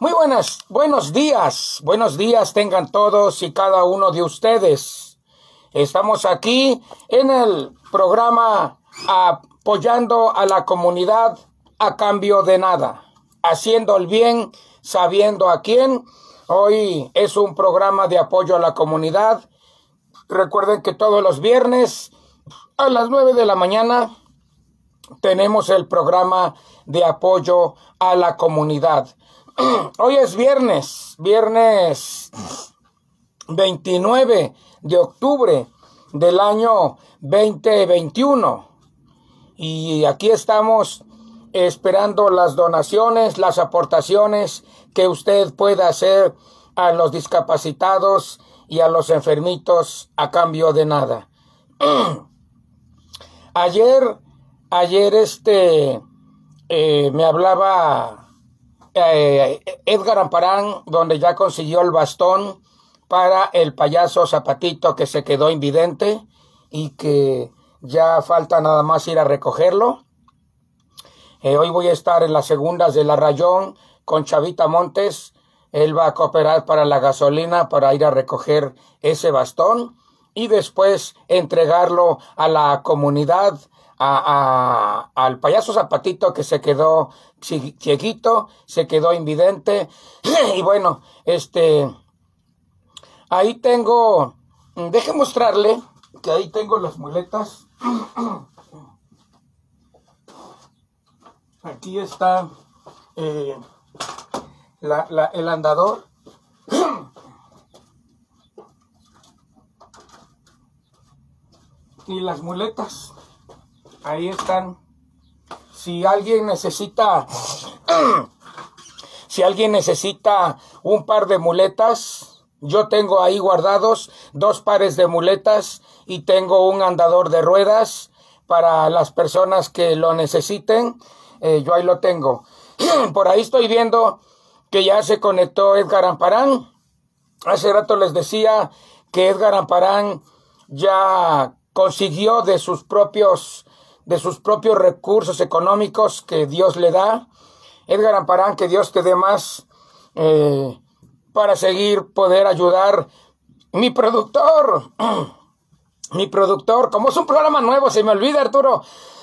Muy buenas, buenos días, buenos días tengan todos y cada uno de ustedes. Estamos aquí en el programa apoyando a la comunidad a cambio de nada, haciendo el bien, sabiendo a quién. Hoy es un programa de apoyo a la comunidad. Recuerden que todos los viernes a las nueve de la mañana tenemos el programa de apoyo a la comunidad. Hoy es viernes, viernes 29 de octubre del año 2021. Y aquí estamos esperando las donaciones, las aportaciones que usted pueda hacer a los discapacitados y a los enfermitos a cambio de nada. ayer, ayer este, eh, me hablaba eh, Edgar Amparán, donde ya consiguió el bastón para el payaso Zapatito que se quedó invidente y que ya falta nada más ir a recogerlo. Eh, hoy voy a estar en las segundas de La Rayón con Chavita Montes. Él va a cooperar para la gasolina para ir a recoger ese bastón y después entregarlo a la comunidad, al payaso zapatito que se quedó chiquito, se quedó invidente. y bueno, este, ahí tengo, mm, deje mostrarle que ahí tengo las muletas. Aquí está eh, la, el andador. y las muletas. Ahí están si alguien necesita, si alguien necesita un par de muletas, yo tengo ahí guardados dos pares de muletas y tengo un andador de ruedas para las personas que lo necesiten. Eh, yo ahí lo tengo. Por ahí estoy viendo que ya se conectó Edgar Amparán. Hace rato les decía que Edgar Amparán ya consiguió de sus propios de sus propios recursos económicos que Dios le da. Edgar Amparán, que Dios te dé más eh, para seguir, poder ayudar. Mi productor, mi productor, como es un programa nuevo, se me olvida Arturo.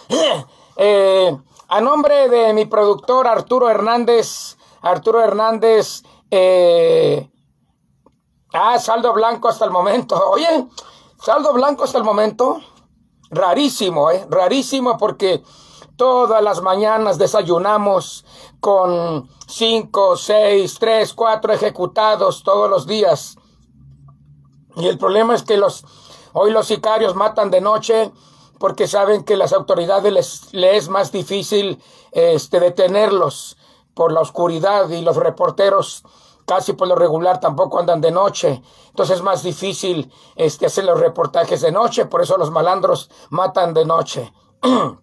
Eh, a nombre de mi productor Arturo Hernández, Arturo Hernández, eh, ah, saldo blanco hasta el momento. Oye, saldo blanco hasta el momento rarísimo, ¿eh? Rarísimo porque todas las mañanas desayunamos con cinco, seis, tres, cuatro ejecutados todos los días. Y el problema es que los, hoy los sicarios matan de noche porque saben que las autoridades les, les es más difícil este, detenerlos por la oscuridad y los reporteros casi por lo regular tampoco andan de noche. Entonces es más difícil este, hacer los reportajes de noche, por eso los malandros matan de noche.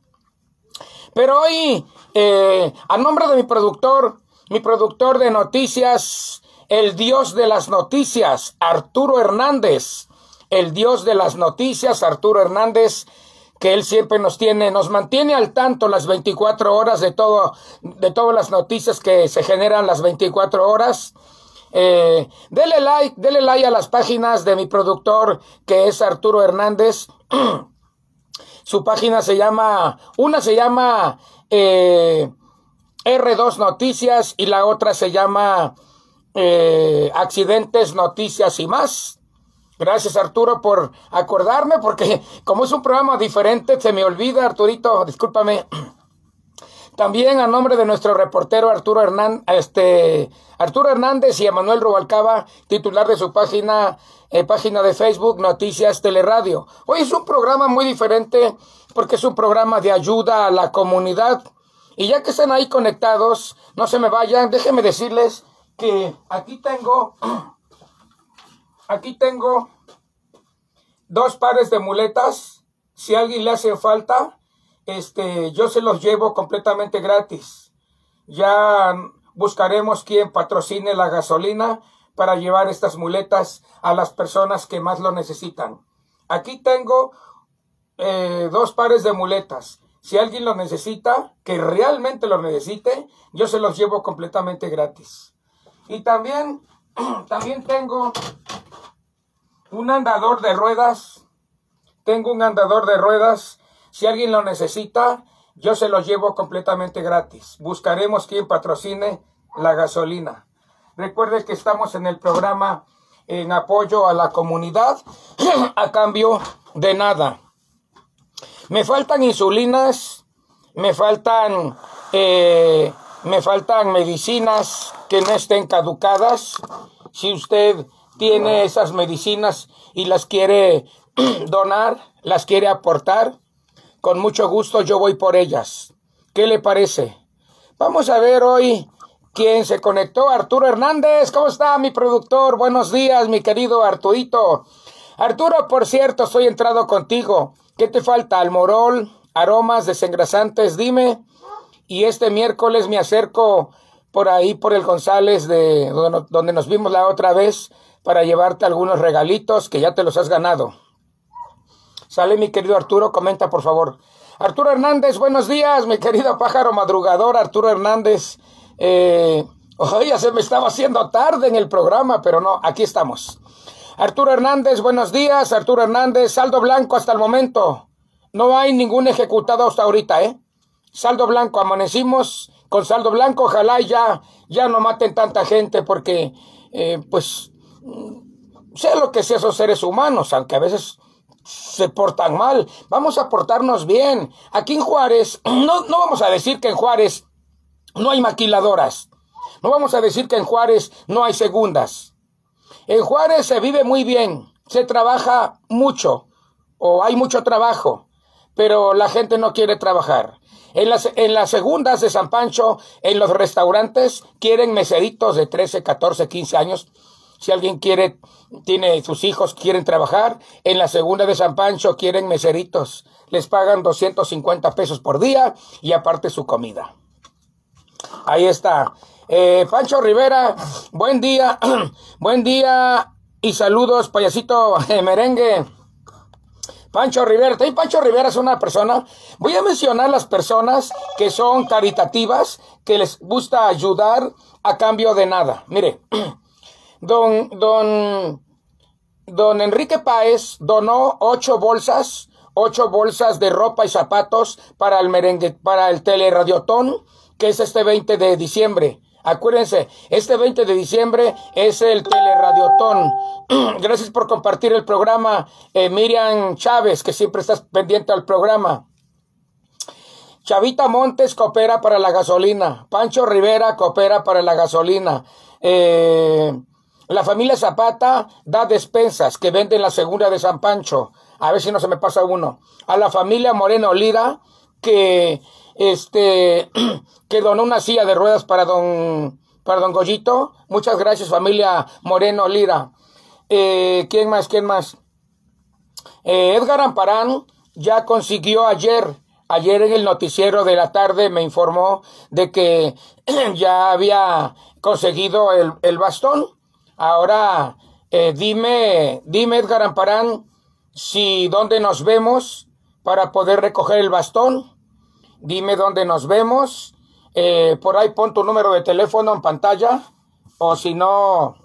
Pero hoy, eh, a nombre de mi productor, mi productor de noticias, el dios de las noticias, Arturo Hernández, el dios de las noticias, Arturo Hernández, que él siempre nos tiene, nos mantiene al tanto las 24 horas de todo, de todas las noticias que se generan las 24 horas. Eh, dele like, like a las páginas de mi productor, que es Arturo Hernández. Su página se llama, una se llama eh, R2 Noticias y la otra se llama eh, Accidentes, Noticias y más. Gracias Arturo por acordarme, porque como es un programa diferente, se me olvida, Arturito, discúlpame. También a nombre de nuestro reportero Arturo, Hernán, este, Arturo Hernández y Emanuel Rubalcaba, titular de su página, eh, página de Facebook Noticias Teleradio. Hoy es un programa muy diferente porque es un programa de ayuda a la comunidad. Y ya que están ahí conectados, no se me vayan, déjenme decirles que aquí tengo, aquí tengo dos pares de muletas, si a alguien le hace falta este, yo se los llevo completamente gratis. Ya buscaremos quien patrocine la gasolina para llevar estas muletas a las personas que más lo necesitan. Aquí tengo eh, dos pares de muletas. Si alguien lo necesita, que realmente lo necesite, yo se los llevo completamente gratis. Y también, también tengo un andador de ruedas. Tengo un andador de ruedas si alguien lo necesita, yo se lo llevo completamente gratis. Buscaremos quien patrocine la gasolina. Recuerde que estamos en el programa en apoyo a la comunidad a cambio de nada. Me faltan insulinas, me faltan, eh, me faltan medicinas que no estén caducadas. Si usted tiene esas medicinas y las quiere donar, las quiere aportar, con mucho gusto yo voy por ellas. ¿Qué le parece? Vamos a ver hoy quién se conectó. Arturo Hernández, ¿cómo está mi productor? Buenos días, mi querido Arturito. Arturo, por cierto, estoy entrado contigo. ¿Qué te falta? Almorol, aromas, desengrasantes, dime. Y este miércoles me acerco por ahí, por el González, de donde nos vimos la otra vez, para llevarte algunos regalitos que ya te los has ganado. Sale mi querido Arturo, comenta por favor. Arturo Hernández, buenos días, mi querido pájaro madrugador, Arturo Hernández. Eh, oh, ya se me estaba haciendo tarde en el programa, pero no, aquí estamos. Arturo Hernández, buenos días, Arturo Hernández, saldo blanco hasta el momento. No hay ningún ejecutado hasta ahorita, ¿eh? Saldo blanco, amanecimos con saldo blanco, ojalá ya, ya no maten tanta gente porque, eh, pues, mm, sé lo que sea esos seres humanos, aunque a veces se portan mal. Vamos a portarnos bien. Aquí en Juárez, no, vamos a decir que en Juárez no hay maquiladoras. No vamos a decir que en Juárez no hay segundas. En Juárez se vive muy bien, se trabaja mucho o hay mucho trabajo, pero la gente no quiere trabajar. En las, en las segundas de San Pancho, en los restaurantes, quieren meseritos de 13, 14, 15 años si alguien quiere, tiene sus hijos, quieren trabajar, en la segunda de San Pancho quieren meseritos, les pagan 250 pesos por día y aparte su comida. Ahí está. Eh, Pancho Rivera, buen día, buen día y saludos, payasito eh, merengue. Pancho Rivera. También Pancho Rivera es una persona. Voy a mencionar las personas que son caritativas, que les gusta ayudar a cambio de nada. Mire, Don, don, Enrique Páez donó ocho bolsas, ocho bolsas de ropa y zapatos para el merengue, para el teleradiotón, que es este 20 de diciembre. Acuérdense, este 20 de diciembre es el Teleradiotón. Gracias por compartir el programa, eh, Miriam Chávez, que siempre estás pendiente al programa. Chavita Montes coopera para la gasolina. Pancho Rivera coopera para la gasolina. Eh, la familia Zapata da despensas que venden la segunda de San Pancho. A ver si no se me pasa uno. A la familia Moreno Lira, que este que donó una silla de ruedas para don para don Goyito. Muchas gracias familia Moreno Lira. Eh, ¿Quién más? ¿Quién más? Eh, Edgar Amparán ya consiguió ayer, ayer en el noticiero de la tarde me informó de que ya había conseguido el, el bastón. Ahora, eh, dime, dime Edgar Amparán, si dónde nos vemos para poder recoger el bastón. Dime dónde nos vemos. Eh, por ahí pon tu número de teléfono en pantalla. O si no,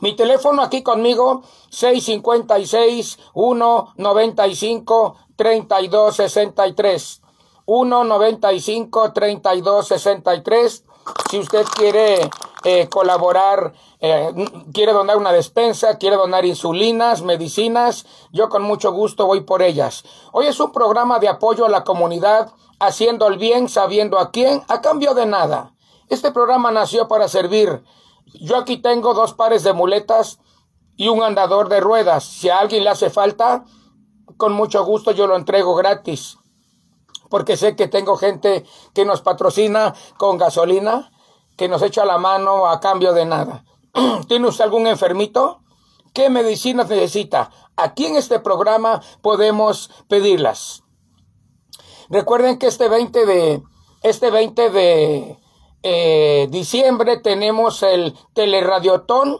mi teléfono aquí conmigo, 656-195-3263. 195-3263. Si usted quiere eh, colaborar eh, quiere donar una despensa, quiere donar insulinas, medicinas, yo con mucho gusto voy por ellas. Hoy es un programa de apoyo a la comunidad, haciendo el bien, sabiendo a quién, a cambio de nada. Este programa nació para servir. Yo aquí tengo dos pares de muletas y un andador de ruedas. Si a alguien le hace falta, con mucho gusto yo lo entrego gratis. Porque sé que tengo gente que nos patrocina con gasolina, que nos echa la mano a cambio de nada. ¿Tiene usted algún enfermito? ¿Qué medicinas necesita? Aquí en este programa podemos pedirlas. Recuerden que este 20 de, este de eh, diciembre tenemos el teleradiotón,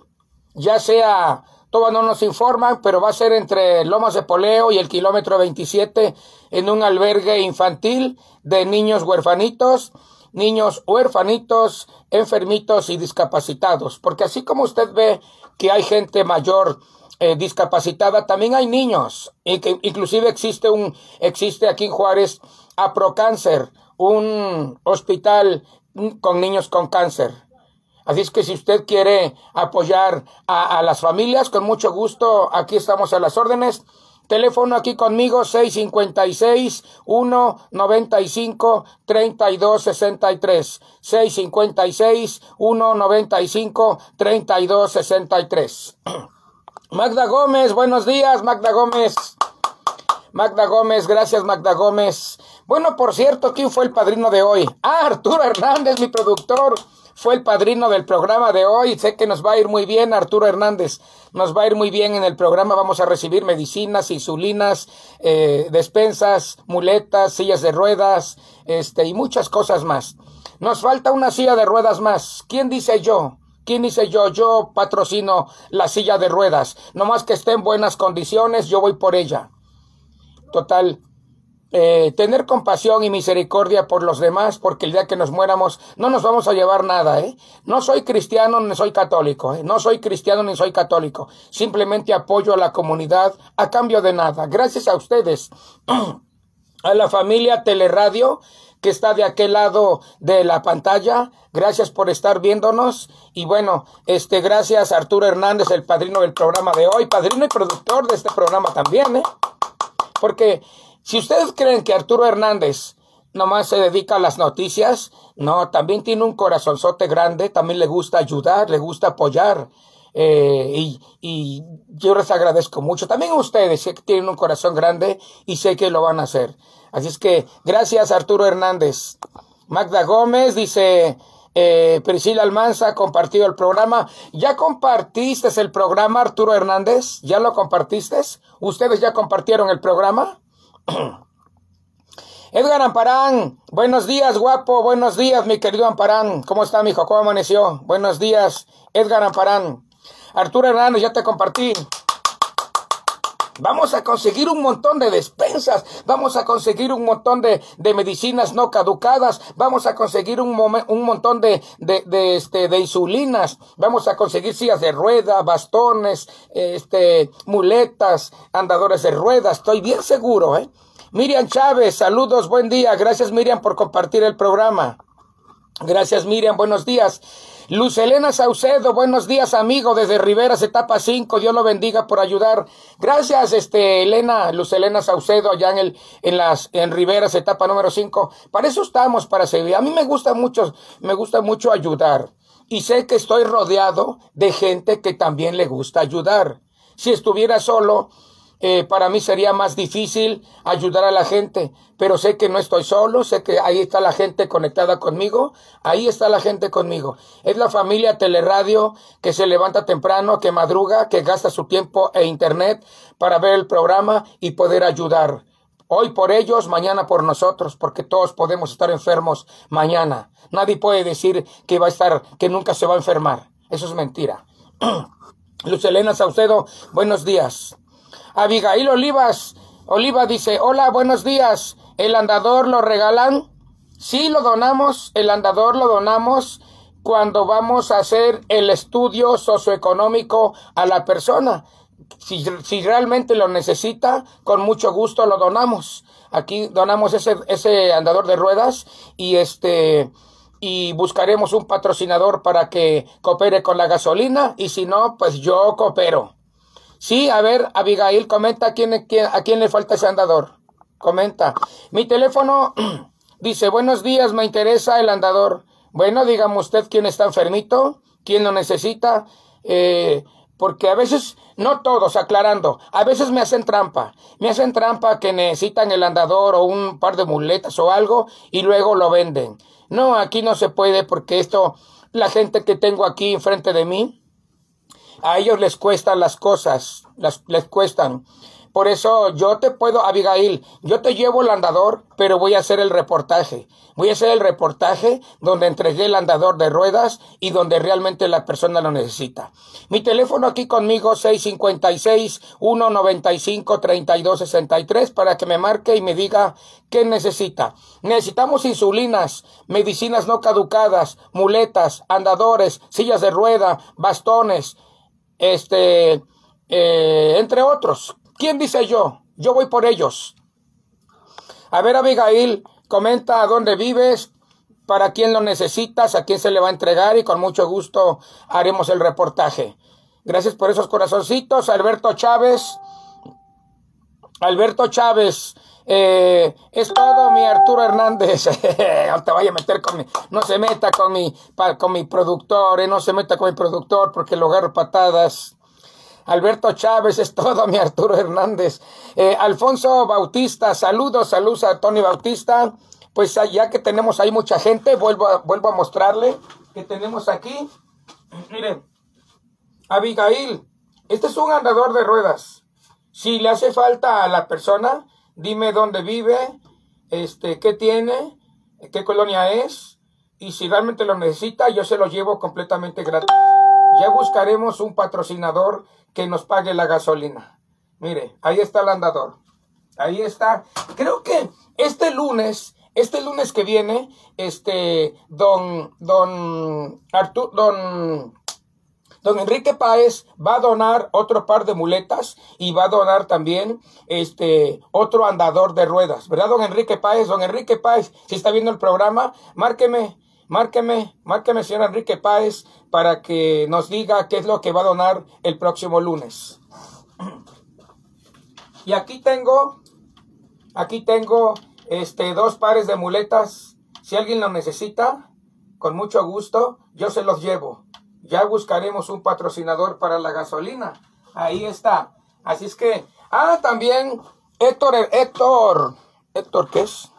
ya sea todos no nos informan, pero va a ser entre Lomas de Poleo y el kilómetro 27 en un albergue infantil de niños huerfanitos niños huérfanitos enfermitos y discapacitados. Porque así como usted ve que hay gente mayor eh, discapacitada, también hay niños. Inclusive existe, un, existe aquí en Juárez Procáncer, un hospital con niños con cáncer. Así es que si usted quiere apoyar a las familias, con mucho gusto, aquí estamos a las órdenes. Teléfono aquí conmigo 656-195-3263. 656-195-3263. Magda Gómez, buenos días, Magda Gómez. Magda Gómez, gracias Magda Gómez. Bueno, por cierto, ¿quién fue el padrino de hoy? Ah, Arturo Hernández, mi productor, fue el padrino del programa de hoy. Sé que nos va a ir muy bien, Arturo Hernández. Nos va a ir muy bien en el programa. Vamos a recibir medicinas, insulinas, eh, despensas, muletas, sillas de ruedas, este, y muchas cosas más. Nos falta una silla de ruedas más. ¿Quién dice yo? ¿Quién dice yo? Yo patrocino la silla de ruedas. No más que esté en buenas condiciones, yo voy por ella. Total, eh, tener compasión y misericordia por los demás, porque el día que nos muéramos no nos vamos a llevar nada, ¿eh? No soy cristiano ni soy católico, ¿eh? No soy cristiano ni soy católico. Simplemente apoyo a la comunidad a cambio de nada. Gracias a ustedes, a la familia Teleradio que está de aquel lado de la pantalla. Gracias por estar viéndonos. Y bueno, este, gracias Arturo Hernández, el padrino del programa de hoy, padrino y productor de este programa también, ¿eh? Porque si ustedes creen que Arturo Hernández nomás se dedica a las noticias, no, también tiene un corazonzote grande, también le gusta ayudar, le gusta apoyar. Eh, y, yo les agradezco mucho. También ustedes, sé que tienen un corazón grande y sé que lo van a hacer. Así es que gracias Arturo Hernández. Magda Gómez dice, eh, Priscila Almanza ha compartido el programa. ¿Ya compartiste el programa, Arturo Hernández? ¿Ya lo compartiste? ¿Ustedes ya compartieron el programa? Edgar Amparán, buenos días, guapo, buenos días, mi querido Amparán. ¿Cómo está, mijo? ¿Cómo amaneció? Buenos días, Edgar Amparán. Arturo Hernández, ya te compartí. Vamos a conseguir un montón de despensas, vamos a conseguir un montón de, medicinas no caducadas, vamos a conseguir un, montón de, este, de insulinas, vamos a conseguir sillas de rueda, bastones, este, muletas, andadores de ruedas, estoy bien seguro, ¿eh? Miriam Chávez, saludos, buen día. Gracias Miriam por compartir el programa. Gracias Miriam, buenos días. Luz Elena Saucedo, buenos días, amigo, desde Riveras, etapa 5. Dios lo bendiga por ayudar. Gracias, este, Elena, Luz Elena Saucedo, allá en, el, en, las, en Riveras, etapa número 5. Para eso estamos, para seguir, A mí me gusta mucho, me gusta mucho ayudar. Y sé que estoy rodeado de gente que también le gusta ayudar. Si estuviera solo, eh, para mí sería más difícil ayudar a la gente, pero sé que no estoy solo, sé que ahí está la gente conectada conmigo, ahí está la gente conmigo. Es la familia Teleradio que se levanta temprano, que madruga, que gasta su tiempo e internet para ver el programa y poder ayudar. Hoy por ellos, mañana por nosotros, porque todos podemos estar enfermos mañana. Nadie puede decir que va a estar, que nunca se va a enfermar. Eso es mentira. Luz Elena Saucedo, buenos días. Abigail Olivas. Oliva dice, hola, buenos días. ¿El andador lo regalan? Sí, lo donamos. El andador lo donamos cuando vamos a hacer el estudio socioeconómico a la persona. Si, realmente lo necesita, con mucho gusto lo donamos. Aquí donamos ese, ese andador de ruedas y este y buscaremos un patrocinador para que coopere con la gasolina y si no, pues yo coopero. Sí, a ver, Abigail, comenta a quién, le falta ese andador. Comenta. Mi teléfono dice, buenos días, me interesa el andador. Bueno, dígame usted quién está enfermito, quién lo necesita, eh, porque a veces, no todos, aclarando, a veces me hacen trampa. Me hacen trampa que necesitan el andador o un par de muletas o algo y luego lo venden. No, aquí no se puede porque esto, la gente que tengo aquí enfrente de mí, a ellos les cuestan las cosas, las, les cuestan. Por eso yo te puedo, Abigail, yo te llevo el andador, pero voy a hacer el reportaje. Voy a hacer el reportaje donde entregué el andador de ruedas y donde realmente la persona lo necesita. Mi teléfono aquí conmigo 656-195-3263 para que me marque y me diga qué necesita. Necesitamos insulinas, medicinas no caducadas, muletas, andadores, sillas de rueda, bastones este, eh, entre otros. ¿Quién dice yo? Yo voy por ellos. A ver, Abigail, comenta dónde vives, para quién lo necesitas, a quién se le va a entregar y con mucho gusto haremos el reportaje. Gracias por esos corazoncitos, Alberto Chávez. Alberto Chávez, eh, es todo mi Arturo Hernández. no te vaya a meter con No se meta con mi, con mi productor, eh, no se meta con mi productor porque lo agarro patadas. Alberto Chávez, es todo mi Arturo Hernández. Eh, Alfonso Bautista, saludos, saludos a Tony Bautista. Pues ya que tenemos ahí mucha gente, vuelvo vuelvo a mostrarle que tenemos aquí. Miren, Abigail, este es un andador de ruedas. Si le hace falta a la persona, dime dónde vive, este, qué tiene, qué colonia es, y si realmente lo necesita, yo se lo llevo completamente gratis. Ya buscaremos un patrocinador que nos pague la gasolina. Mire, ahí está el andador. Ahí está. Creo que este lunes, este lunes que viene, este, don, don Artur, don Don Enrique Páez va a donar otro par de muletas y va a donar también este otro andador de ruedas, ¿verdad, don Enrique Páez? Don Enrique Páez, si está viendo el programa, márqueme, márqueme, márqueme, señor Enrique Páez, para que nos diga qué es lo que va a donar el próximo lunes. Y aquí tengo, aquí tengo este, dos pares de muletas. Si alguien lo necesita, con mucho gusto, yo se los llevo. Ya buscaremos un patrocinador para la gasolina. Ahí está. Así es que, ah, también Héctor, Héctor, Héctor, ¿qué es?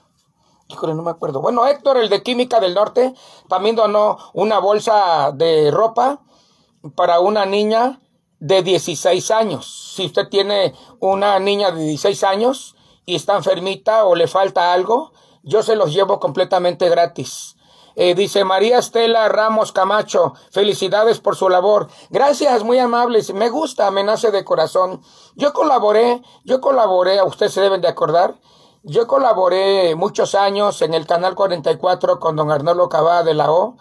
Híjole, no me acuerdo. Bueno, Héctor, el de Química del Norte, también donó una bolsa de ropa para una niña de 16 años. Si usted tiene una niña de 16 años y está enfermita o le falta algo, yo se los llevo completamente gratis. Eh, dice María Estela Ramos Camacho, felicidades por su labor. Gracias, muy amables. Me gusta, me nace de corazón. Yo colaboré, yo colaboré, a ustedes se deben de acordar. Yo colaboré muchos años en el canal 44 con don Arnoldo Cavada de la O.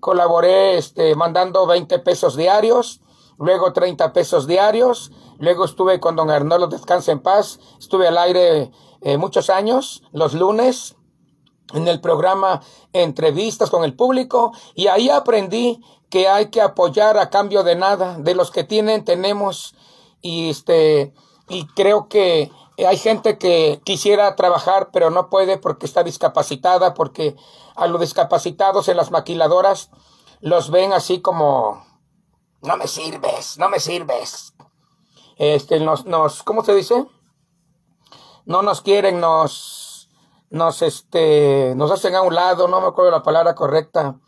Colaboré este, mandando 20 pesos diarios, luego 30 pesos diarios. Luego estuve con don Arnoldo Descansa en Paz. Estuve al aire eh, muchos años, los lunes en el programa Entrevistas con el Público y ahí aprendí que hay que apoyar a cambio de nada, de los que tienen tenemos y este y creo que hay gente que quisiera trabajar pero no puede porque está discapacitada, porque a los discapacitados en las maquiladoras los ven así como no me sirves, no me sirves. Este nos nos ¿cómo se dice? No nos quieren, nos nos, este, nos hacen a un lado, no me acuerdo la palabra correcta,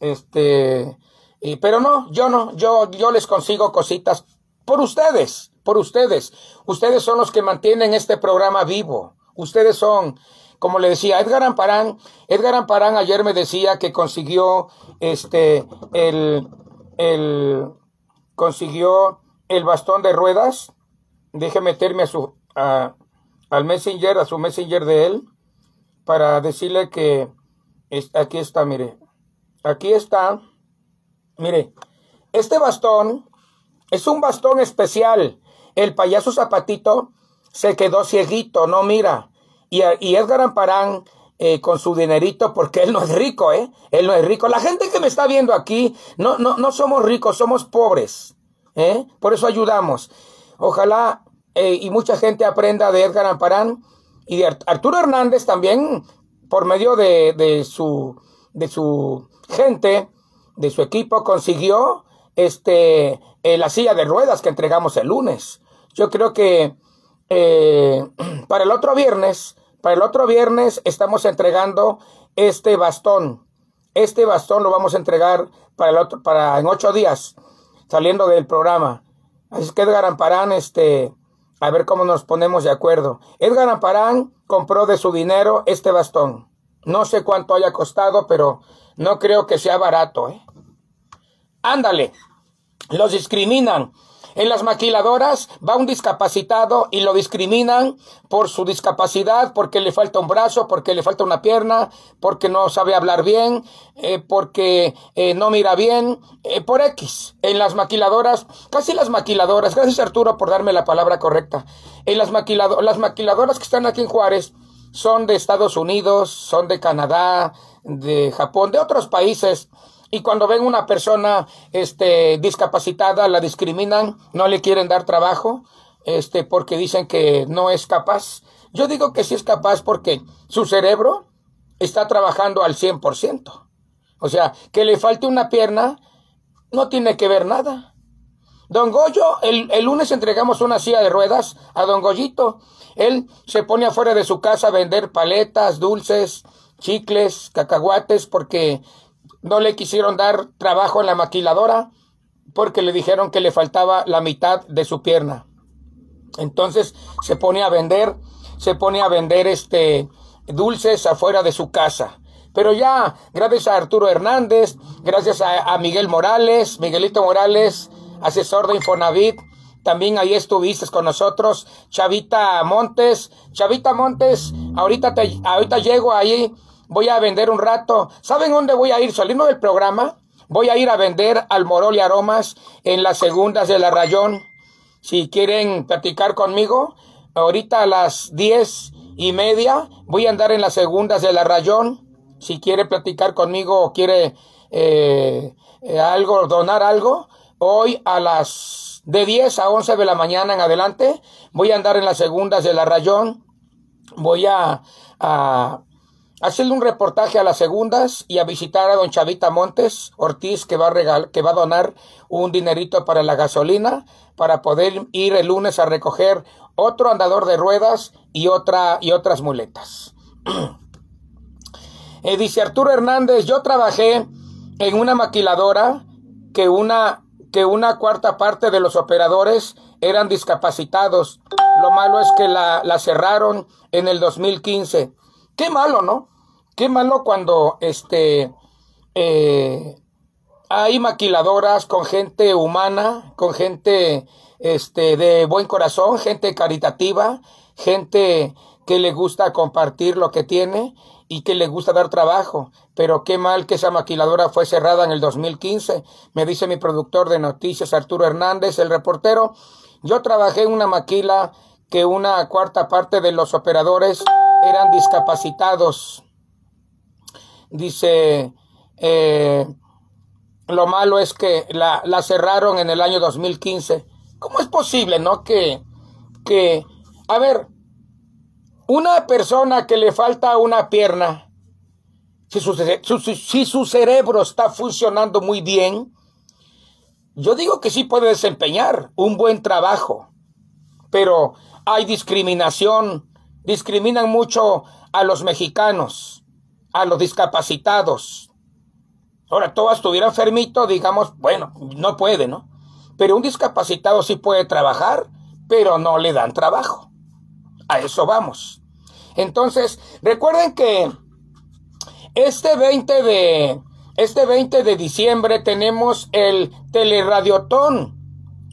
este, y, pero no, yo no, yo, yo les consigo cositas por ustedes, por ustedes. Ustedes son los que mantienen este programa vivo. Ustedes son, como le decía, Edgar Amparán, Edgar Amparán ayer me decía que consiguió este el, el consiguió el bastón de ruedas. Deje meterme a su a, al messenger, a su messenger de él para decirle que aquí está, mire, aquí está, mire, este bastón es un bastón especial. El payaso Zapatito se quedó cieguito, no mira. Y, y Edgar Amparán eh, con su dinerito, porque él no es rico, ¿eh? Él no es rico. La gente que me está viendo aquí, no, no, somos ricos, somos pobres, ¿eh? Por eso ayudamos. Ojalá eh, y mucha gente aprenda de Edgar Amparán y Arturo Hernández también, por medio de, su, de su gente, de su equipo, consiguió este, eh, la silla de ruedas que entregamos el lunes. Yo creo que eh, para el otro viernes, para el otro viernes estamos entregando este bastón. Este bastón lo vamos a entregar para el otro, para en ocho días, saliendo del programa. Así que Edgar Amparán, este, a ver cómo nos ponemos de acuerdo. Edgar Aparán compró de su dinero este bastón. No sé cuánto haya costado, pero no creo que sea barato. ¿eh? Ándale, los discriminan. En las maquiladoras va un discapacitado y lo discriminan por su discapacidad, porque le falta un brazo, porque le falta una pierna, porque no sabe hablar bien, eh, porque eh, no mira bien, eh, por X. En las maquiladoras, casi las maquiladoras, gracias Arturo por darme la palabra correcta. En las, las maquiladoras que están aquí en Juárez son de Estados Unidos, son de Canadá, de Japón, de otros países y cuando ven una persona este, discapacitada, la discriminan, no le quieren dar trabajo, este, porque dicen que no es capaz. Yo digo que sí es capaz porque su cerebro está trabajando al 100%. O sea, que le falte una pierna no tiene que ver nada. Don Goyo, el, el lunes entregamos una silla de ruedas a Don Goyito. Él se pone afuera de su casa a vender paletas, dulces, chicles, cacahuates, porque no le quisieron dar trabajo en la maquiladora porque le dijeron que le faltaba la mitad de su pierna. Entonces se pone a vender, se pone a vender este dulces afuera de su casa. Pero ya, gracias a Arturo Hernández, gracias a, Miguel Morales, Miguelito Morales, asesor de Infonavit, también ahí estuviste con nosotros, Chavita Montes, Chavita Montes, ahorita te, ahorita llego ahí voy a vender un rato. ¿Saben dónde voy a ir? Saliendo del programa, voy a ir a vender al Morol y Aromas en las segundas de la Rayón. Si quieren platicar conmigo, ahorita a las diez y media voy a andar en las segundas de la Rayón. Si quiere platicar conmigo o quiere eh, eh, algo, donar algo, hoy a las de diez a once de la mañana en adelante voy a andar en las segundas de la Rayón. Voy a hacerle un reportaje a las segundas y a visitar a don Chavita Montes Ortiz que va a regal que va a donar un dinerito para la gasolina para poder ir el lunes a recoger otro andador de ruedas y otra y otras muletas. Eh, dice Arturo Hernández, yo trabajé en una maquiladora que una que una cuarta parte de los operadores eran discapacitados. Lo malo es que la, la cerraron en el 2015. Qué malo, ¿no? Qué malo cuando este eh, hay maquiladoras con gente humana, con gente este, de buen corazón, gente caritativa, gente que le gusta compartir lo que tiene y que le gusta dar trabajo. Pero qué mal que esa maquiladora fue cerrada en el 2015, me dice mi productor de noticias Arturo Hernández, el reportero. Yo trabajé en una maquila que una cuarta parte de los operadores eran discapacitados. Dice, eh, lo malo es que la, cerraron en el año 2015. ¿Cómo es posible, no? Que, que, a ver, una persona que le falta una pierna, si su, si su cerebro está funcionando muy bien, yo digo que sí puede desempeñar un buen trabajo, pero hay discriminación, discriminan mucho a los mexicanos, a los discapacitados. Ahora, todo estuviera enfermito, digamos, bueno, no puede, ¿no? Pero un discapacitado sí puede trabajar, pero no le dan trabajo. A eso vamos. Entonces, recuerden que este 20 de, este 20 de diciembre tenemos el Teleradiotón,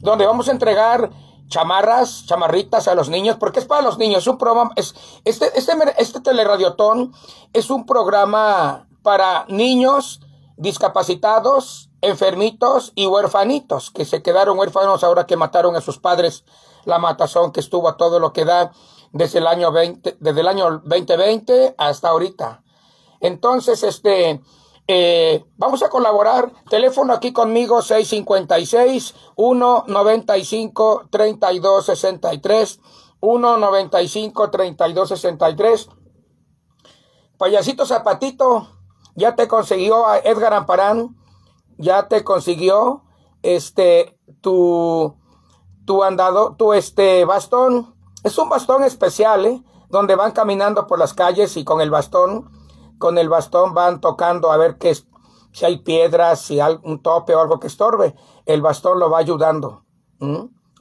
donde vamos a entregar chamarras, chamarritas a los niños, porque es para los niños, es un programa, es, este, este, este teleradiotón es un programa para niños discapacitados, enfermitos y huerfanitos, que se quedaron huérfanos ahora que mataron a sus padres, la matazón que estuvo a todo lo que da desde el año 20, desde el año 2020 hasta ahorita. Entonces, este, eh, vamos a colaborar. Teléfono aquí conmigo 656-195-3263. 195-3263. Payasito Zapatito, ya te consiguió Edgar Amparán, ya te consiguió este tu tu andado, tu este bastón. Es un bastón especial, eh, donde van caminando por las calles y con el bastón con el bastón van tocando a ver qué es, si hay piedras, si hay un tope o algo que estorbe. El bastón lo va ayudando.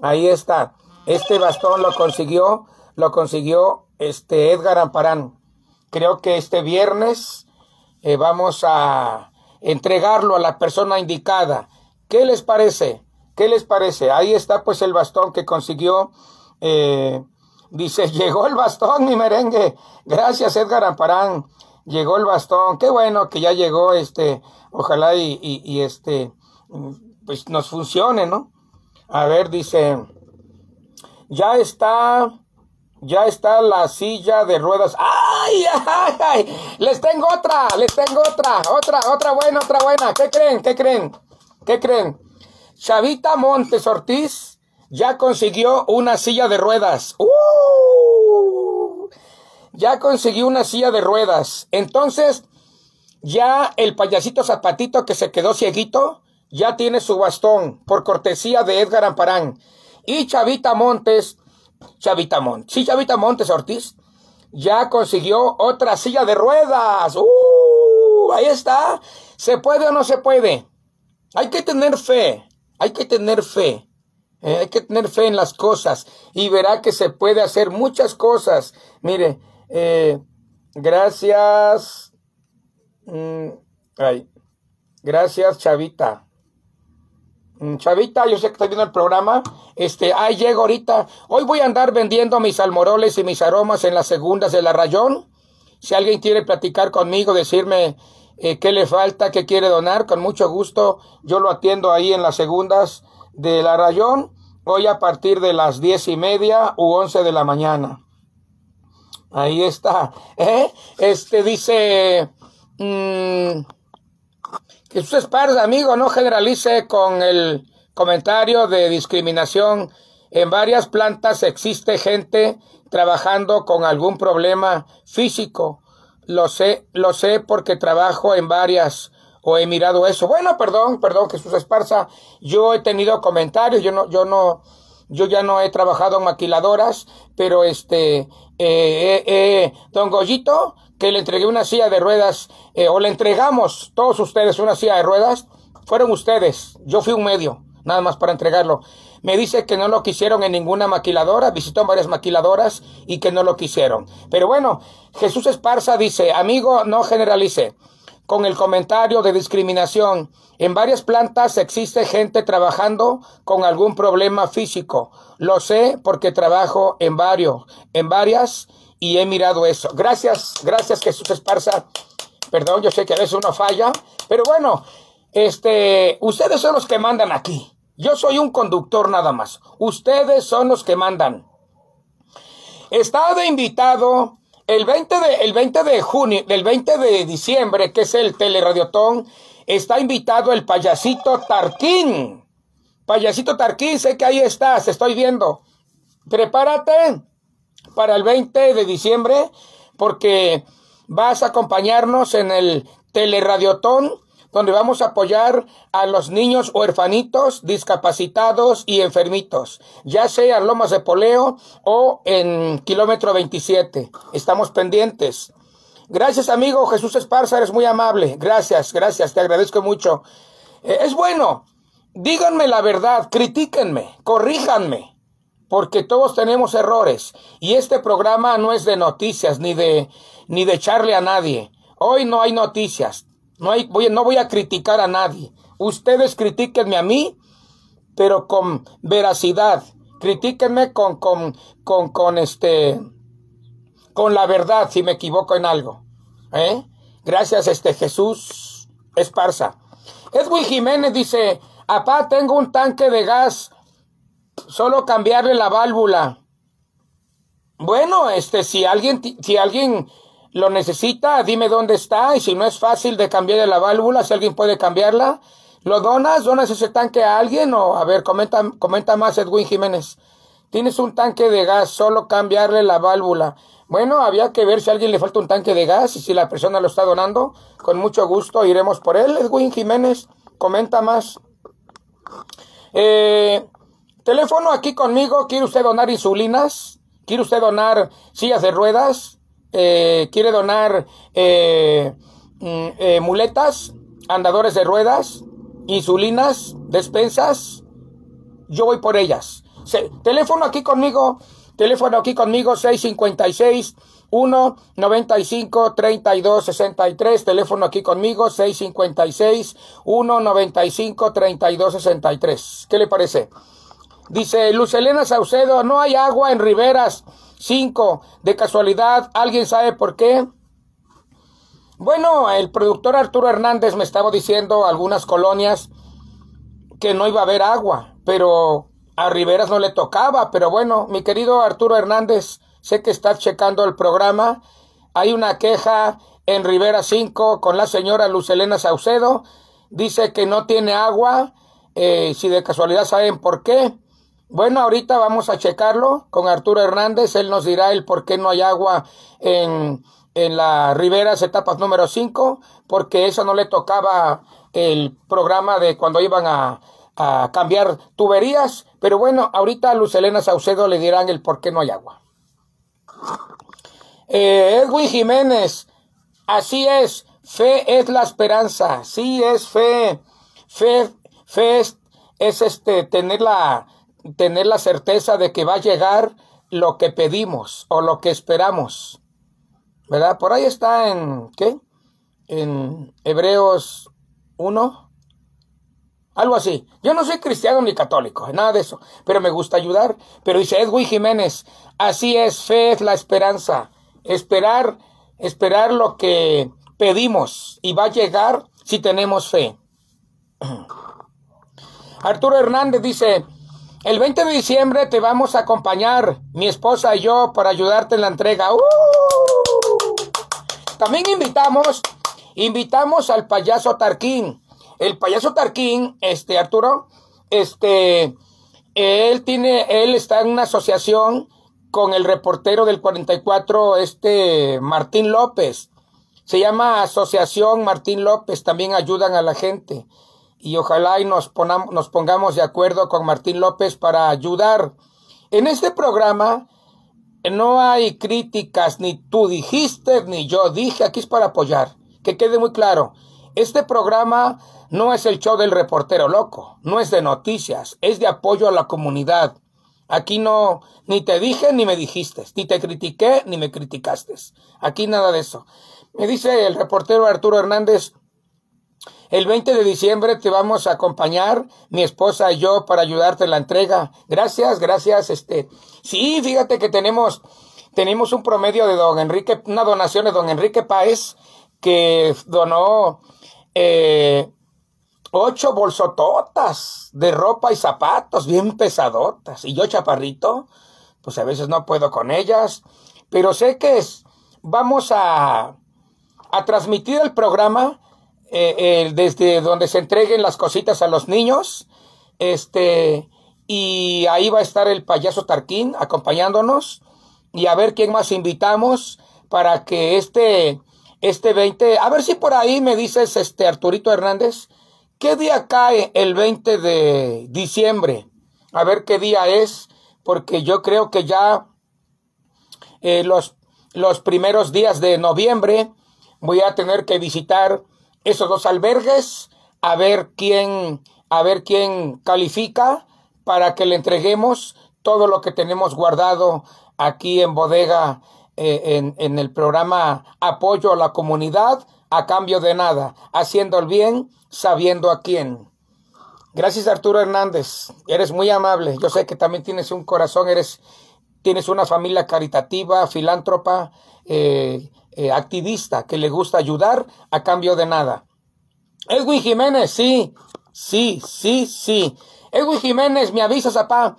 Ahí está. Este bastón lo consiguió, lo consiguió este Edgar Amparán. Creo que este viernes eh, vamos a entregarlo a la persona indicada. ¿Qué les parece? ¿Qué les parece? Ahí está pues el bastón que consiguió. Eh, dice, llegó el bastón, mi merengue. Gracias, Edgar Amparán llegó el bastón, qué bueno que ya llegó este, ojalá y, este, pues nos funcione, ¿no? A ver, dice, ya está, ya está la silla de ruedas. ¡Ay, ay, ay! Les tengo otra, les tengo otra, otra, otra buena, otra buena. ¿Qué creen? ¿Qué creen? ¿Qué creen? Chavita Montes Ortiz ya consiguió una silla de ruedas. ¡Uh! ya consiguió una silla de ruedas. Entonces, ya el payasito zapatito que se quedó cieguito, ya tiene su bastón, por cortesía de Edgar Amparán. Y Chavita Montes, Chavita Montes, sí, Chavita Montes Ortiz, ya consiguió otra silla de ruedas. ¡Uh! Ahí está. ¿Se puede o no se puede? Hay que tener fe, hay que tener fe. Eh, hay que tener fe en las cosas y verá que se puede hacer muchas cosas. Mire, eh, gracias. Mm, ay, gracias, Chavita. Mm, Chavita, yo sé que estás viendo el programa. Este, ahí llego ahorita. Hoy voy a andar vendiendo mis almoroles y mis aromas en las segundas de la rayón. Si alguien quiere platicar conmigo, decirme eh, qué le falta, qué quiere donar, con mucho gusto yo lo atiendo ahí en las segundas de la rayón. Hoy a partir de las diez y media u once de la mañana. Ahí está. ¿Eh? Este dice Jesús mm, que amigo, no generalice con el comentario de discriminación. En varias plantas existe gente trabajando con algún problema físico. Lo sé, lo sé porque trabajo en varias o he mirado eso. Bueno, perdón, perdón, Jesús Esparza. Yo he tenido comentarios, yo no, yo no, yo ya no he trabajado en maquiladoras, pero este, eh, eh, eh, don Goyito, que le entregué una silla de ruedas, eh, o le entregamos todos ustedes una silla de ruedas, fueron ustedes, yo fui un medio, nada más para entregarlo. Me dice que no lo quisieron en ninguna maquiladora, visitó varias maquiladoras y que no lo quisieron. Pero bueno, Jesús Esparza dice, amigo, no generalice con el comentario de discriminación. En varias plantas existe gente trabajando con algún problema físico. Lo sé porque trabajo en varios, en varias y he mirado eso. Gracias, gracias Jesús Esparza. Perdón, yo sé que a veces uno falla, pero bueno, este, ustedes son los que mandan aquí. Yo soy un conductor nada más. Ustedes son los que mandan. Estado invitado el 20 de, 20 de junio, del 20 de diciembre, que es el teleradiotón, está invitado el payasito Tarquín. Payasito Tarquín, sé que ahí estás, estoy viendo. Prepárate para el 20 de diciembre porque vas a acompañarnos en el teleradiotón donde vamos a apoyar a los niños orfanitos, discapacitados y enfermitos, ya sea en Lomas de Poleo o en kilómetro 27. Estamos pendientes. Gracias, amigo Jesús Esparza, eres muy amable. Gracias, gracias, te agradezco mucho. Eh, es bueno, díganme la verdad, critíquenme, corríjanme, porque todos tenemos errores y este programa no es de noticias ni de ni de echarle a nadie. Hoy no hay noticias. No, voy, a criticar a nadie. Ustedes critíquenme a mí, pero con veracidad. Critíquenme con, con, con, este, con la verdad si me equivoco en algo. ¿eh? Gracias, este Jesús Esparza. Edwin Jiménez dice, apá, tengo un tanque de gas, solo cambiarle la válvula. Bueno, este, si alguien, si alguien lo necesita, dime dónde está y si no es fácil de cambiar la válvula, si alguien puede cambiarla, lo donas, donas ese tanque a alguien o a ver, comenta, comenta más Edwin Jiménez. Tienes un tanque de gas, solo cambiarle la válvula. Bueno, había que ver si a alguien le falta un tanque de gas y si la persona lo está donando. Con mucho gusto iremos por él. Edwin Jiménez, comenta más. Eh, teléfono aquí conmigo. ¿Quiere usted donar insulinas? ¿Quiere usted donar sillas de ruedas? Eh, quiere donar eh, mm, eh, muletas, andadores de ruedas, insulinas, despensas, yo voy por ellas. teléfono aquí conmigo, teléfono aquí conmigo, 656. 195 3263 teléfono aquí conmigo, 656 195 3263 ¿Qué le parece? Dice Lucelena Saucedo, no hay agua en riberas 5 de casualidad, ¿alguien sabe por qué? Bueno, el productor Arturo Hernández me estaba diciendo algunas colonias que no iba a haber agua, pero a Riveras no le tocaba. Pero bueno, mi querido Arturo Hernández, sé que está checando el programa. Hay una queja en Rivera 5 con la señora Lucelena Saucedo. Dice que no tiene agua. Eh, si de casualidad saben por qué. Bueno, ahorita vamos a checarlo con Arturo Hernández. Él nos dirá el por qué no hay agua en, en las riberas etapas número 5, porque eso no le tocaba el programa de cuando iban a, a cambiar tuberías. Pero bueno, ahorita a Luz Elena Saucedo le dirán el por qué no hay agua. Eh, Edwin Jiménez, así es, fe es la esperanza, sí es fe, fe, fe es, es este, tener la, tener la certeza de que va a llegar lo que pedimos o lo que esperamos. ¿Verdad? Por ahí está en, ¿qué? En Hebreos 1. Algo así. Yo no soy cristiano ni católico, nada de eso, pero me gusta ayudar. Pero dice Edwin Jiménez, así es, fe es la esperanza. Esperar, esperar lo que pedimos y va a llegar si tenemos fe. Arturo Hernández dice, el 20 de diciembre te vamos a acompañar, mi esposa y yo, para ayudarte en la entrega. ¡Uh! También invitamos, invitamos al payaso Tarquín. El payaso Tarquín, este Arturo, este, él tiene, él está en una asociación con el reportero del 44, este Martín López. Se llama Asociación Martín López, también ayudan a la gente y ojalá y nos, nos pongamos de acuerdo con Martín López para ayudar. En este programa no hay críticas, ni tú dijiste, ni yo dije, aquí es para apoyar. Que quede muy claro, este programa no es el show del reportero loco, no es de noticias, es de apoyo a la comunidad. Aquí no, ni te dije ni me dijiste, ni te critiqué ni me criticaste. Aquí nada de eso. Me dice el reportero Arturo Hernández, el 20 de diciembre te vamos a acompañar, mi esposa y yo, para ayudarte en la entrega. Gracias, gracias, este. Sí, fíjate que tenemos, tenemos un promedio de don Enrique, una donación de don Enrique Páez, que donó eh, ocho bolsototas de ropa y zapatos, bien pesadotas. Y yo, chaparrito, pues a veces no puedo con ellas. Pero sé que es, vamos a, a transmitir el programa eh, eh, desde donde se entreguen las cositas a los niños. Este, y ahí va a estar el payaso Tarquín acompañándonos y a ver quién más invitamos para que este, este 20, a ver si por ahí me dices, este Arturito Hernández, ¿qué día cae el 20 de diciembre? A ver qué día es, porque yo creo que ya eh, los, los primeros días de noviembre voy a tener que visitar esos dos albergues, a ver quién, a ver quién califica para que le entreguemos todo lo que tenemos guardado aquí en bodega, eh, en el programa Apoyo a la Comunidad, a cambio de nada, haciendo el bien, sabiendo a quién. Gracias Arturo Hernández, eres muy amable, yo sé que también tienes un corazón, eres tienes una familia caritativa, filántropa, eh, eh, activista, que le gusta ayudar a cambio de nada. Edwin Jiménez, sí, sí, sí, sí. Edwin Jiménez, me avisas, papá.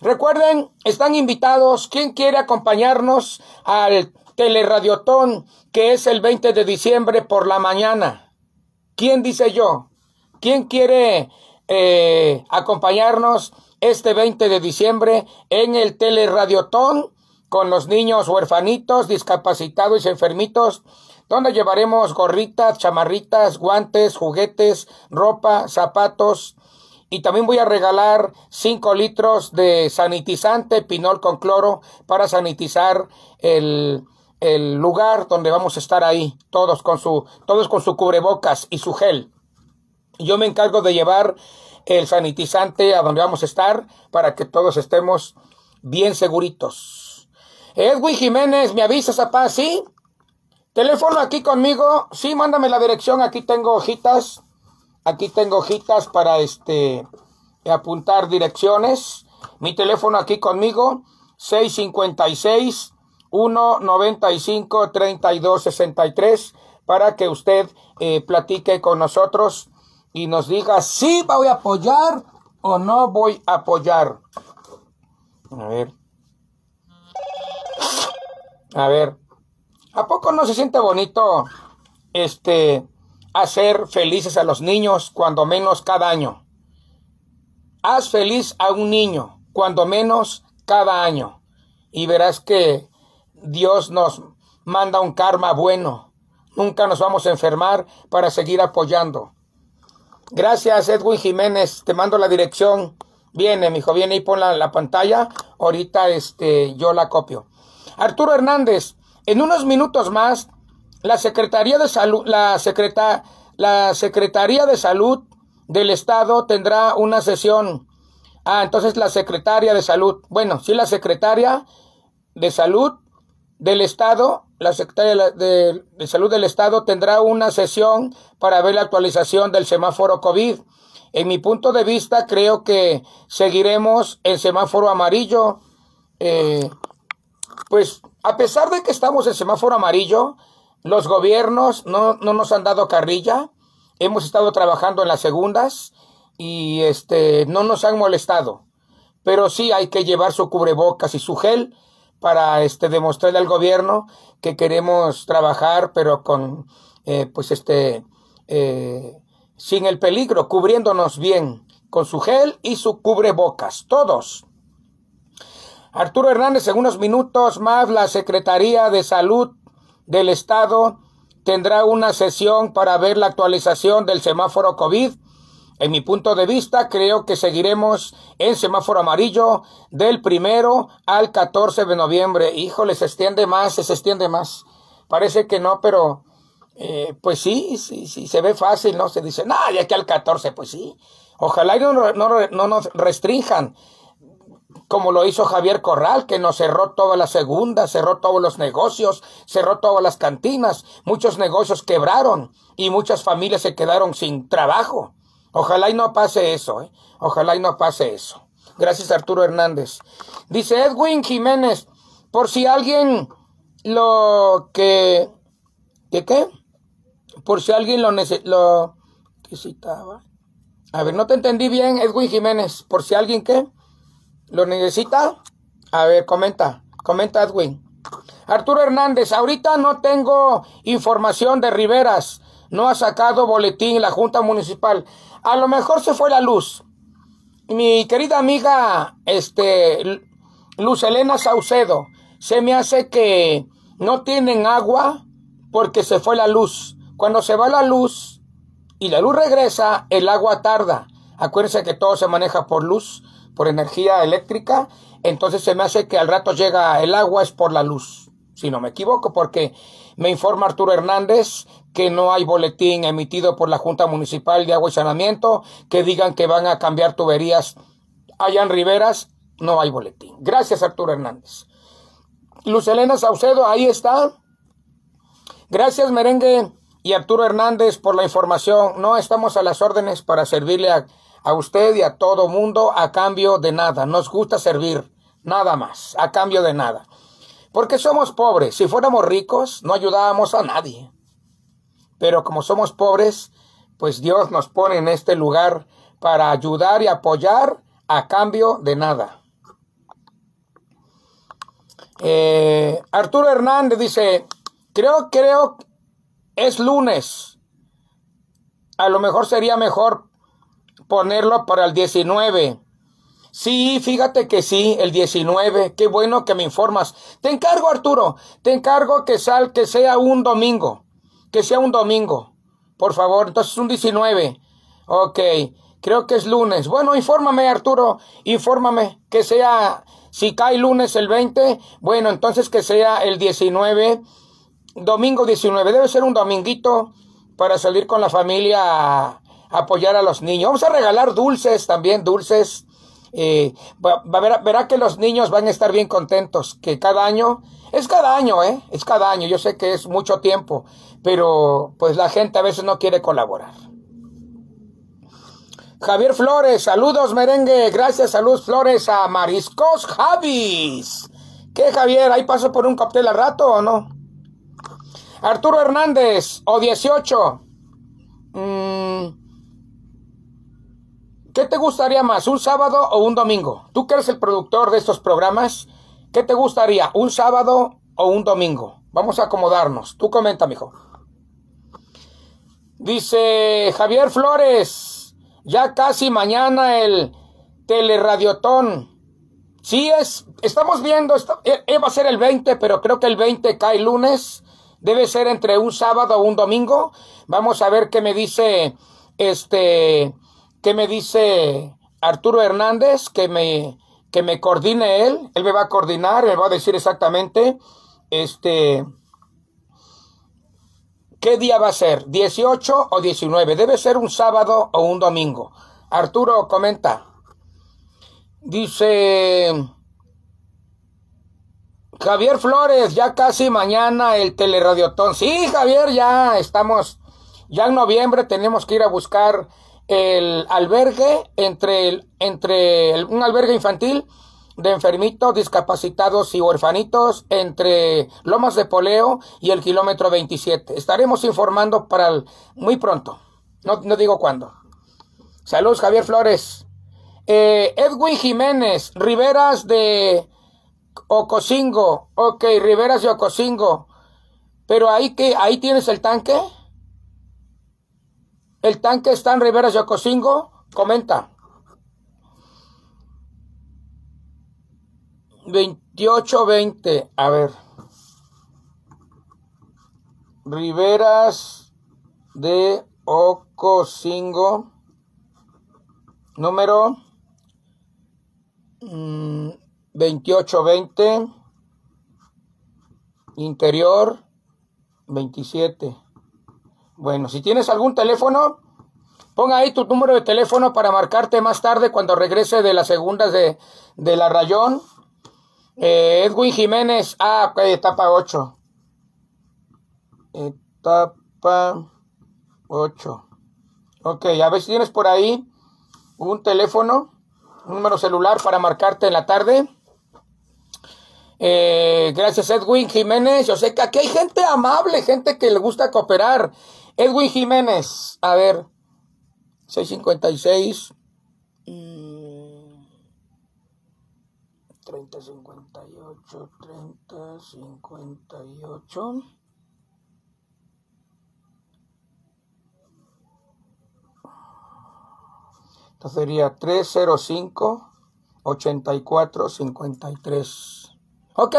Recuerden, están invitados. ¿Quién quiere acompañarnos al Teleradiotón, que es el 20 de diciembre por la mañana? ¿Quién dice yo? ¿Quién quiere eh, acompañarnos? este 20 de diciembre en el Teleradiotón con los niños huerfanitos, discapacitados y enfermitos, donde llevaremos gorritas, chamarritas, guantes, juguetes, ropa, zapatos. Y también voy a regalar 5 litros de sanitizante, pinol con cloro, para sanitizar el, el lugar donde vamos a estar ahí, todos con su, todos con su cubrebocas y su gel. Yo me encargo de llevar el sanitizante a donde vamos a estar para que todos estemos bien seguritos. Edwin Jiménez, ¿me avisas, papá? ¿Sí? Teléfono aquí conmigo. Sí, mándame la dirección. Aquí tengo hojitas. Aquí tengo hojitas para este apuntar direcciones. Mi teléfono aquí conmigo. 656 195 3263 para que usted eh, platique con nosotros y nos diga si voy a apoyar o no voy a apoyar. A ver. A ver. ¿A poco no se siente bonito este hacer felices a los niños cuando menos cada año? Haz feliz a un niño cuando menos cada año y verás que Dios nos manda un karma bueno. Nunca nos vamos a enfermar para seguir apoyando. Gracias, Edwin Jiménez. Te mando la dirección. Viene, mijo, viene y pon la, la pantalla. Ahorita este, yo la copio. Arturo Hernández, en unos minutos más, la Secretaría de Salud, la, secreta, la Secretaría de Salud del Estado tendrá una sesión. Ah, entonces la Secretaria de Salud. Bueno, sí, la Secretaria de Salud del Estado la Secretaría de, Salud del Estado tendrá una sesión para ver la actualización del semáforo COVID. En mi punto de vista, creo que seguiremos en semáforo amarillo. Eh, pues a pesar de que estamos en semáforo amarillo, los gobiernos no, no nos han dado carrilla. Hemos estado trabajando en las segundas y este, no nos han molestado. Pero sí hay que llevar su cubrebocas y su gel para este, demostrarle al gobierno que queremos trabajar, pero con, eh, pues este, eh, sin el peligro, cubriéndonos bien con su gel y su cubrebocas, todos. Arturo Hernández, en unos minutos más, la Secretaría de Salud del Estado tendrá una sesión para ver la actualización del semáforo COVID en mi punto de vista, creo que seguiremos en semáforo amarillo del primero al 14 de noviembre. Híjole, se extiende más, se extiende más. Parece que no, pero eh, pues sí, sí, sí, se ve fácil, ¿no? Se dice, nada, ya que al 14, pues sí. Ojalá y no, no nos restrinjan, como lo hizo Javier Corral, que nos cerró toda la segunda, cerró todos los negocios, cerró todas las cantinas, muchos negocios quebraron y muchas familias se quedaron sin trabajo. Ojalá y no pase eso, ¿eh? Ojalá y no pase eso. Gracias Arturo Hernández. Dice Edwin Jiménez, por si alguien lo que... ¿Qué qué? Por si alguien lo necesitaba. A ver, no te entendí bien, Edwin Jiménez. Por si alguien qué? ¿Lo necesita? A ver, comenta. Comenta, Edwin. Arturo Hernández, ahorita no tengo información de Riveras. No ha sacado boletín la Junta Municipal. A lo mejor se fue la luz. Mi querida amiga, este, Luz Elena Saucedo, se me hace que no tienen agua porque se fue la luz. Cuando se va la luz y la luz regresa, el agua tarda. Acuérdense que todo se maneja por luz, por energía eléctrica. Entonces se me hace que al rato llega el agua, es por la luz si no me equivoco, porque me informa Arturo Hernández que no hay boletín emitido por la Junta Municipal de Agua y Sanamiento que digan que van a cambiar tuberías allá en Riveras, no hay boletín. Gracias, Arturo Hernández. Luz Elena Saucedo, ahí está. Gracias, Merengue y Arturo Hernández, por la información. No estamos a las órdenes para servirle a, a usted y a todo mundo a cambio de nada. Nos gusta servir, nada más, a cambio de nada. Porque somos pobres. Si fuéramos ricos, no ayudábamos a nadie pero como somos pobres, pues Dios nos pone en este lugar para ayudar y apoyar a cambio de nada. Eh, Arturo Hernández dice, creo, creo, es lunes. A lo mejor sería mejor ponerlo para el 19. Sí, fíjate que sí, el 19. Qué bueno que me informas. Te encargo, Arturo, te encargo que sal, que sea un domingo que sea un domingo, por favor. Entonces un 19. Ok, creo que es lunes. Bueno, infórmame, Arturo, infórmame que sea, si cae lunes el 20, bueno, entonces que sea el 19, domingo 19. Debe ser un dominguito para salir con la familia a apoyar a los niños. Vamos a regalar dulces también, dulces. Eh, verá, verá, que los niños van a estar bien contentos, que cada año, es cada año, ¿eh? Es cada año, yo sé que es mucho tiempo, pero pues la gente a veces no quiere colaborar. Javier Flores, saludos merengue, gracias, saludos Flores a Mariscos Javis. ¿Qué Javier? ¿Ahí paso por un cóctel al rato o no? Arturo Hernández, o 18. Mm. ¿Qué te gustaría más, un sábado o un domingo? Tú que eres el productor de estos programas, ¿qué te gustaría, un sábado o un domingo? Vamos a acomodarnos. Tú comenta, mijo. Dice Javier Flores, ya casi mañana el teleradiotón. Sí, es, estamos viendo, esto eh, eh, va a ser el 20, pero creo que el 20 cae lunes. Debe ser entre un sábado o un domingo. Vamos a ver qué me dice, este, qué me dice Arturo Hernández, que me, que me coordine él. Él me va a coordinar, me va a decir exactamente, este, ¿Qué día va a ser? ¿18 o 19? Debe ser un sábado o un domingo. Arturo comenta. Dice Javier Flores, ya casi mañana el teleradiotón. Sí, Javier, ya estamos, ya en noviembre tenemos que ir a buscar el albergue entre, entre un albergue infantil de enfermitos, discapacitados y huerfanitos entre Lomas de Poleo y el kilómetro 27. Estaremos informando para el, muy pronto. No, digo cuándo. Saludos, Javier Flores. Eh, Edwin Jiménez, Riveras de Ocosingo. Ok, Riveras de Ocosingo. Pero ahí que ahí tienes el tanque. El tanque está en Riveras de Ocosingo. Comenta. 2820, A ver. Riveras de Ocosingo. Número 28-20. Mm, Interior 27. Bueno, si tienes algún teléfono, ponga ahí tu número de teléfono para marcarte más tarde cuando regrese de las segundas de, de la rayón. Eh, Edwin Jiménez. Ah, ok, etapa 8. Etapa 8. Ok, a ver si tienes por ahí un teléfono, un número celular para marcarte en la tarde. Eh, gracias Edwin Jiménez. Yo sé que aquí hay gente amable, gente que le gusta cooperar. Edwin Jiménez, a ver, 656. 3058 58, 30, 58. sería 305, 84, Ok.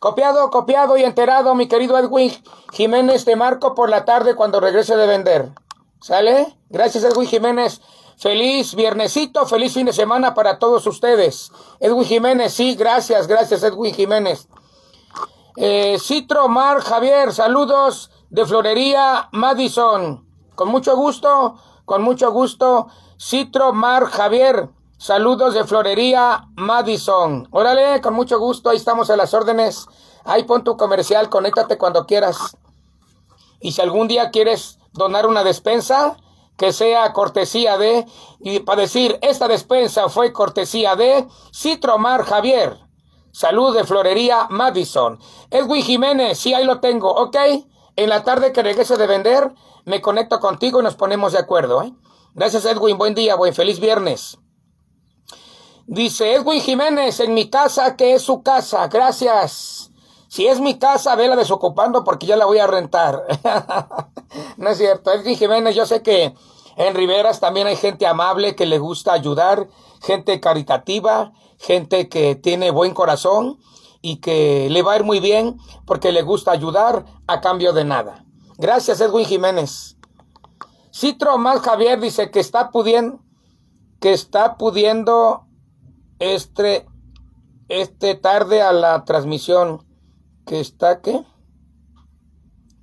Copiado, copiado y enterado, mi querido Edwin Jiménez te Marco por la tarde cuando regrese de vender. ¿Sale? Gracias, Edwin Jiménez. Feliz viernesito, feliz fin de semana para todos ustedes. Edwin Jiménez, sí, gracias, gracias Edwin Jiménez. Eh, Citro Mar Javier, saludos de Florería Madison. Con mucho gusto, con mucho gusto. Citro Mar Javier, saludos de Florería Madison. Órale, con mucho gusto, ahí estamos a las órdenes. Ahí pon tu comercial, conéctate cuando quieras. Y si algún día quieres donar una despensa, que sea cortesía de, y para decir, esta despensa fue cortesía de Citromar Javier. Salud de Florería Madison. Edwin Jiménez, sí, ahí lo tengo, ok. En la tarde que regrese de vender, me conecto contigo y nos ponemos de acuerdo. ¿eh? Gracias Edwin, buen día, buen feliz viernes. Dice Edwin Jiménez, en mi casa, que es su casa, gracias. Si es mi casa, vela desocupando porque ya la voy a rentar. no es cierto, Edwin Jiménez, yo sé que en Riveras también hay gente amable que le gusta ayudar, gente caritativa, gente que tiene buen corazón y que le va a ir muy bien porque le gusta ayudar a cambio de nada. Gracias Edwin Jiménez. Citro más Javier dice que está pudiendo que está pudiendo este este tarde a la transmisión que está que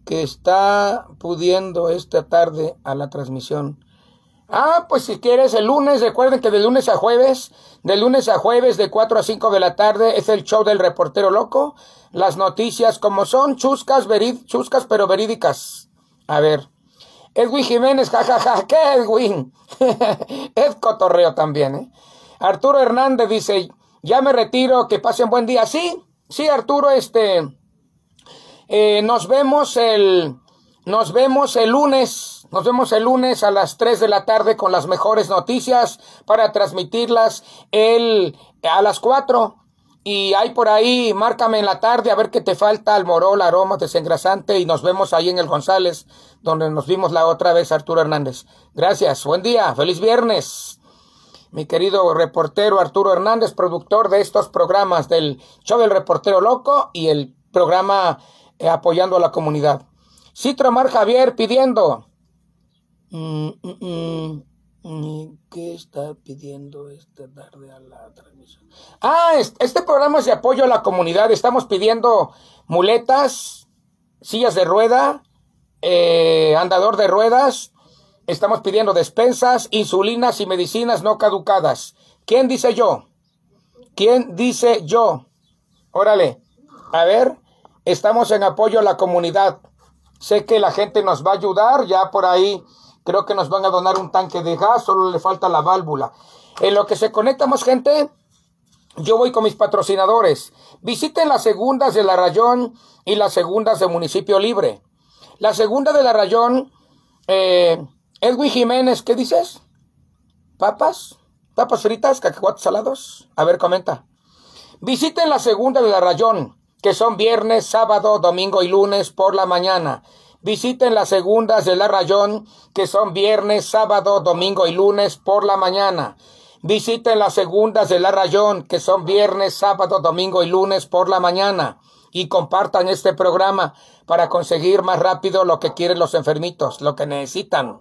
que está pudiendo esta tarde a la transmisión. Ah, pues si quieres, el lunes, recuerden que de lunes a jueves, de lunes a jueves, de 4 a 5 de la tarde, es el show del reportero loco. Las noticias como son, chuscas, chuscas pero verídicas. A ver. Edwin Jiménez, jajaja, ja, ¿qué Edwin? Ed cotorreo también, ¿eh? Arturo Hernández dice, ya me retiro, que pasen buen día. Sí, sí, Arturo, este, eh, nos vemos el. Nos vemos el lunes. Nos vemos el lunes a las 3 de la tarde con las mejores noticias para transmitirlas el, a las 4. Y hay por ahí, márcame en la tarde a ver qué te falta, almorol, aroma, desengrasante. Y nos vemos ahí en el González, donde nos vimos la otra vez, Arturo Hernández. Gracias, buen día, feliz viernes. Mi querido reportero Arturo Hernández, productor de estos programas del show del reportero loco y el programa eh, apoyando a la comunidad. Mar Javier pidiendo. Mm, mm, mm. ¿Qué está pidiendo esta tarde a la transmisión? Ah, este programa es de apoyo a la comunidad. Estamos pidiendo muletas, sillas de rueda, eh, andador de ruedas. Estamos pidiendo despensas, insulinas y medicinas no caducadas. ¿Quién dice yo? ¿Quién dice yo? Órale. A ver. Estamos en apoyo a la comunidad. Sé que la gente nos va a ayudar, ya por ahí creo que nos van a donar un tanque de gas, solo le falta la válvula. En lo que se conectamos, gente, yo voy con mis patrocinadores. Visiten las segundas de La Rayón y las segundas de Municipio Libre. La segunda de La Rayón, eh, Edwin Jiménez, ¿qué dices? ¿Papas? ¿Papas fritas? ¿Cacahuates salados? A ver, comenta. Visiten la segunda de La Rayón que son viernes, sábado, domingo y lunes por la mañana. Visiten las segundas de La Rayón, que son viernes, sábado, domingo y lunes por la mañana. Visiten las segundas de La Rayón, que son viernes, sábado, domingo y lunes por la mañana. Y compartan este programa para conseguir más rápido lo que quieren los enfermitos, lo que necesitan.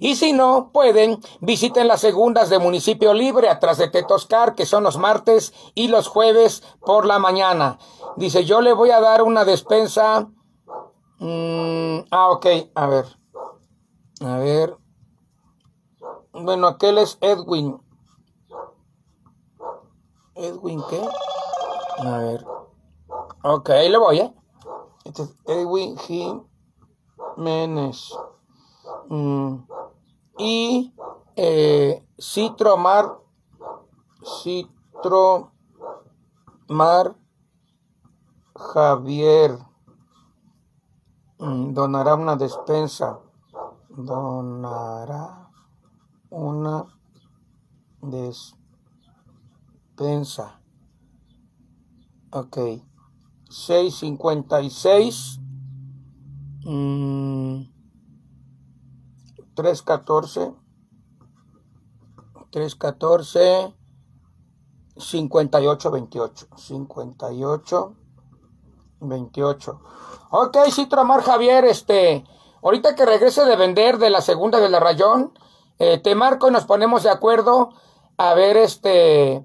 Y si no pueden, visiten las segundas de municipio libre atrás de Tetoscar, que son los martes y los jueves por la mañana. Dice, yo le voy a dar una despensa. Mm, ah, ok, a ver. A ver. Bueno, aquel es Edwin. Edwin, ¿qué? A ver. Ok, le voy, ¿eh? Este Edwin Jiménez. Mm. y eh, Mar Citro Mar Javier mm, donará una despensa, donará una despensa. Ok. 656. seis mm. 314, 314, 58, 28, 58, 28. Ok, Javier, este, ahorita que regrese de vender de la segunda de la rayón, eh, te marco y nos ponemos de acuerdo a ver, este,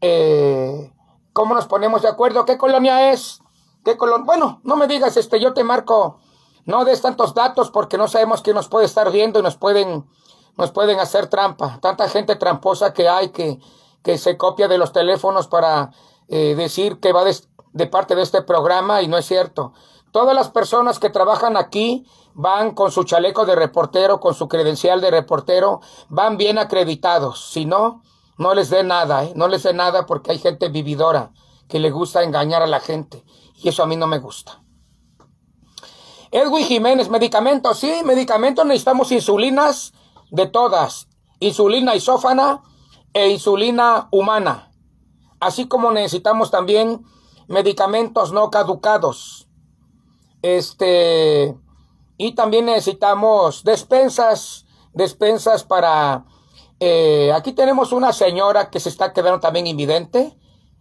eh, cómo nos ponemos de acuerdo, qué colonia es, qué colonia, bueno, no me digas, este, yo te marco no des tantos datos porque no sabemos quién nos puede estar viendo y nos pueden, nos pueden hacer trampa. Tanta gente tramposa que hay que, que se copia de los teléfonos para eh, decir que va de, parte de este programa y no es cierto. Todas las personas que trabajan aquí van con su chaleco de reportero, con su credencial de reportero, van bien acreditados. Si no, no les dé nada, ¿eh? no les dé nada porque hay gente vividora que le gusta engañar a la gente y eso a mí no me gusta. Edwin Jiménez, medicamentos, sí, medicamentos necesitamos insulinas de todas. Insulina isófana e insulina humana. Así como necesitamos también medicamentos no caducados. Este, y también necesitamos despensas, despensas para... Eh, aquí tenemos una señora que se está quedando también invidente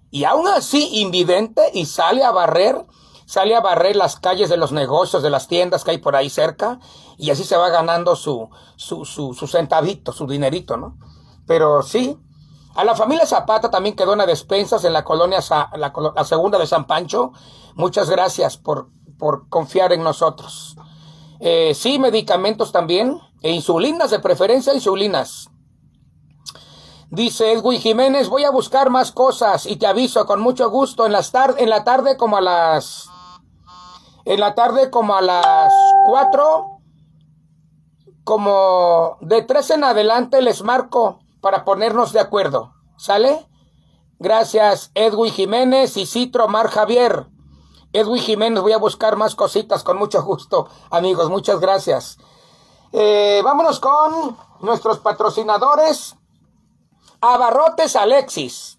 y aún así invidente y sale a barrer sale a barrer las calles de los negocios, de las tiendas que hay por ahí cerca, y así se va ganando su, su, su, centavito, su dinerito, ¿no? Pero sí, a la familia Zapata también quedó una despensas en la colonia, la, segunda de San Pancho. Muchas gracias por, por confiar en nosotros. Eh, sí, medicamentos también, e insulinas, de preferencia insulinas. Dice Edwin Jiménez, voy a buscar más cosas y te aviso con mucho gusto en, las en la tarde como a las en la tarde como a las cuatro, como de tres en adelante les marco para ponernos de acuerdo. ¿Sale? Gracias Edwin Jiménez y Citro Mar Javier. Edwin Jiménez, voy a buscar más cositas con mucho gusto, amigos. Muchas gracias. Eh, vámonos con nuestros patrocinadores. Abarrotes Alexis.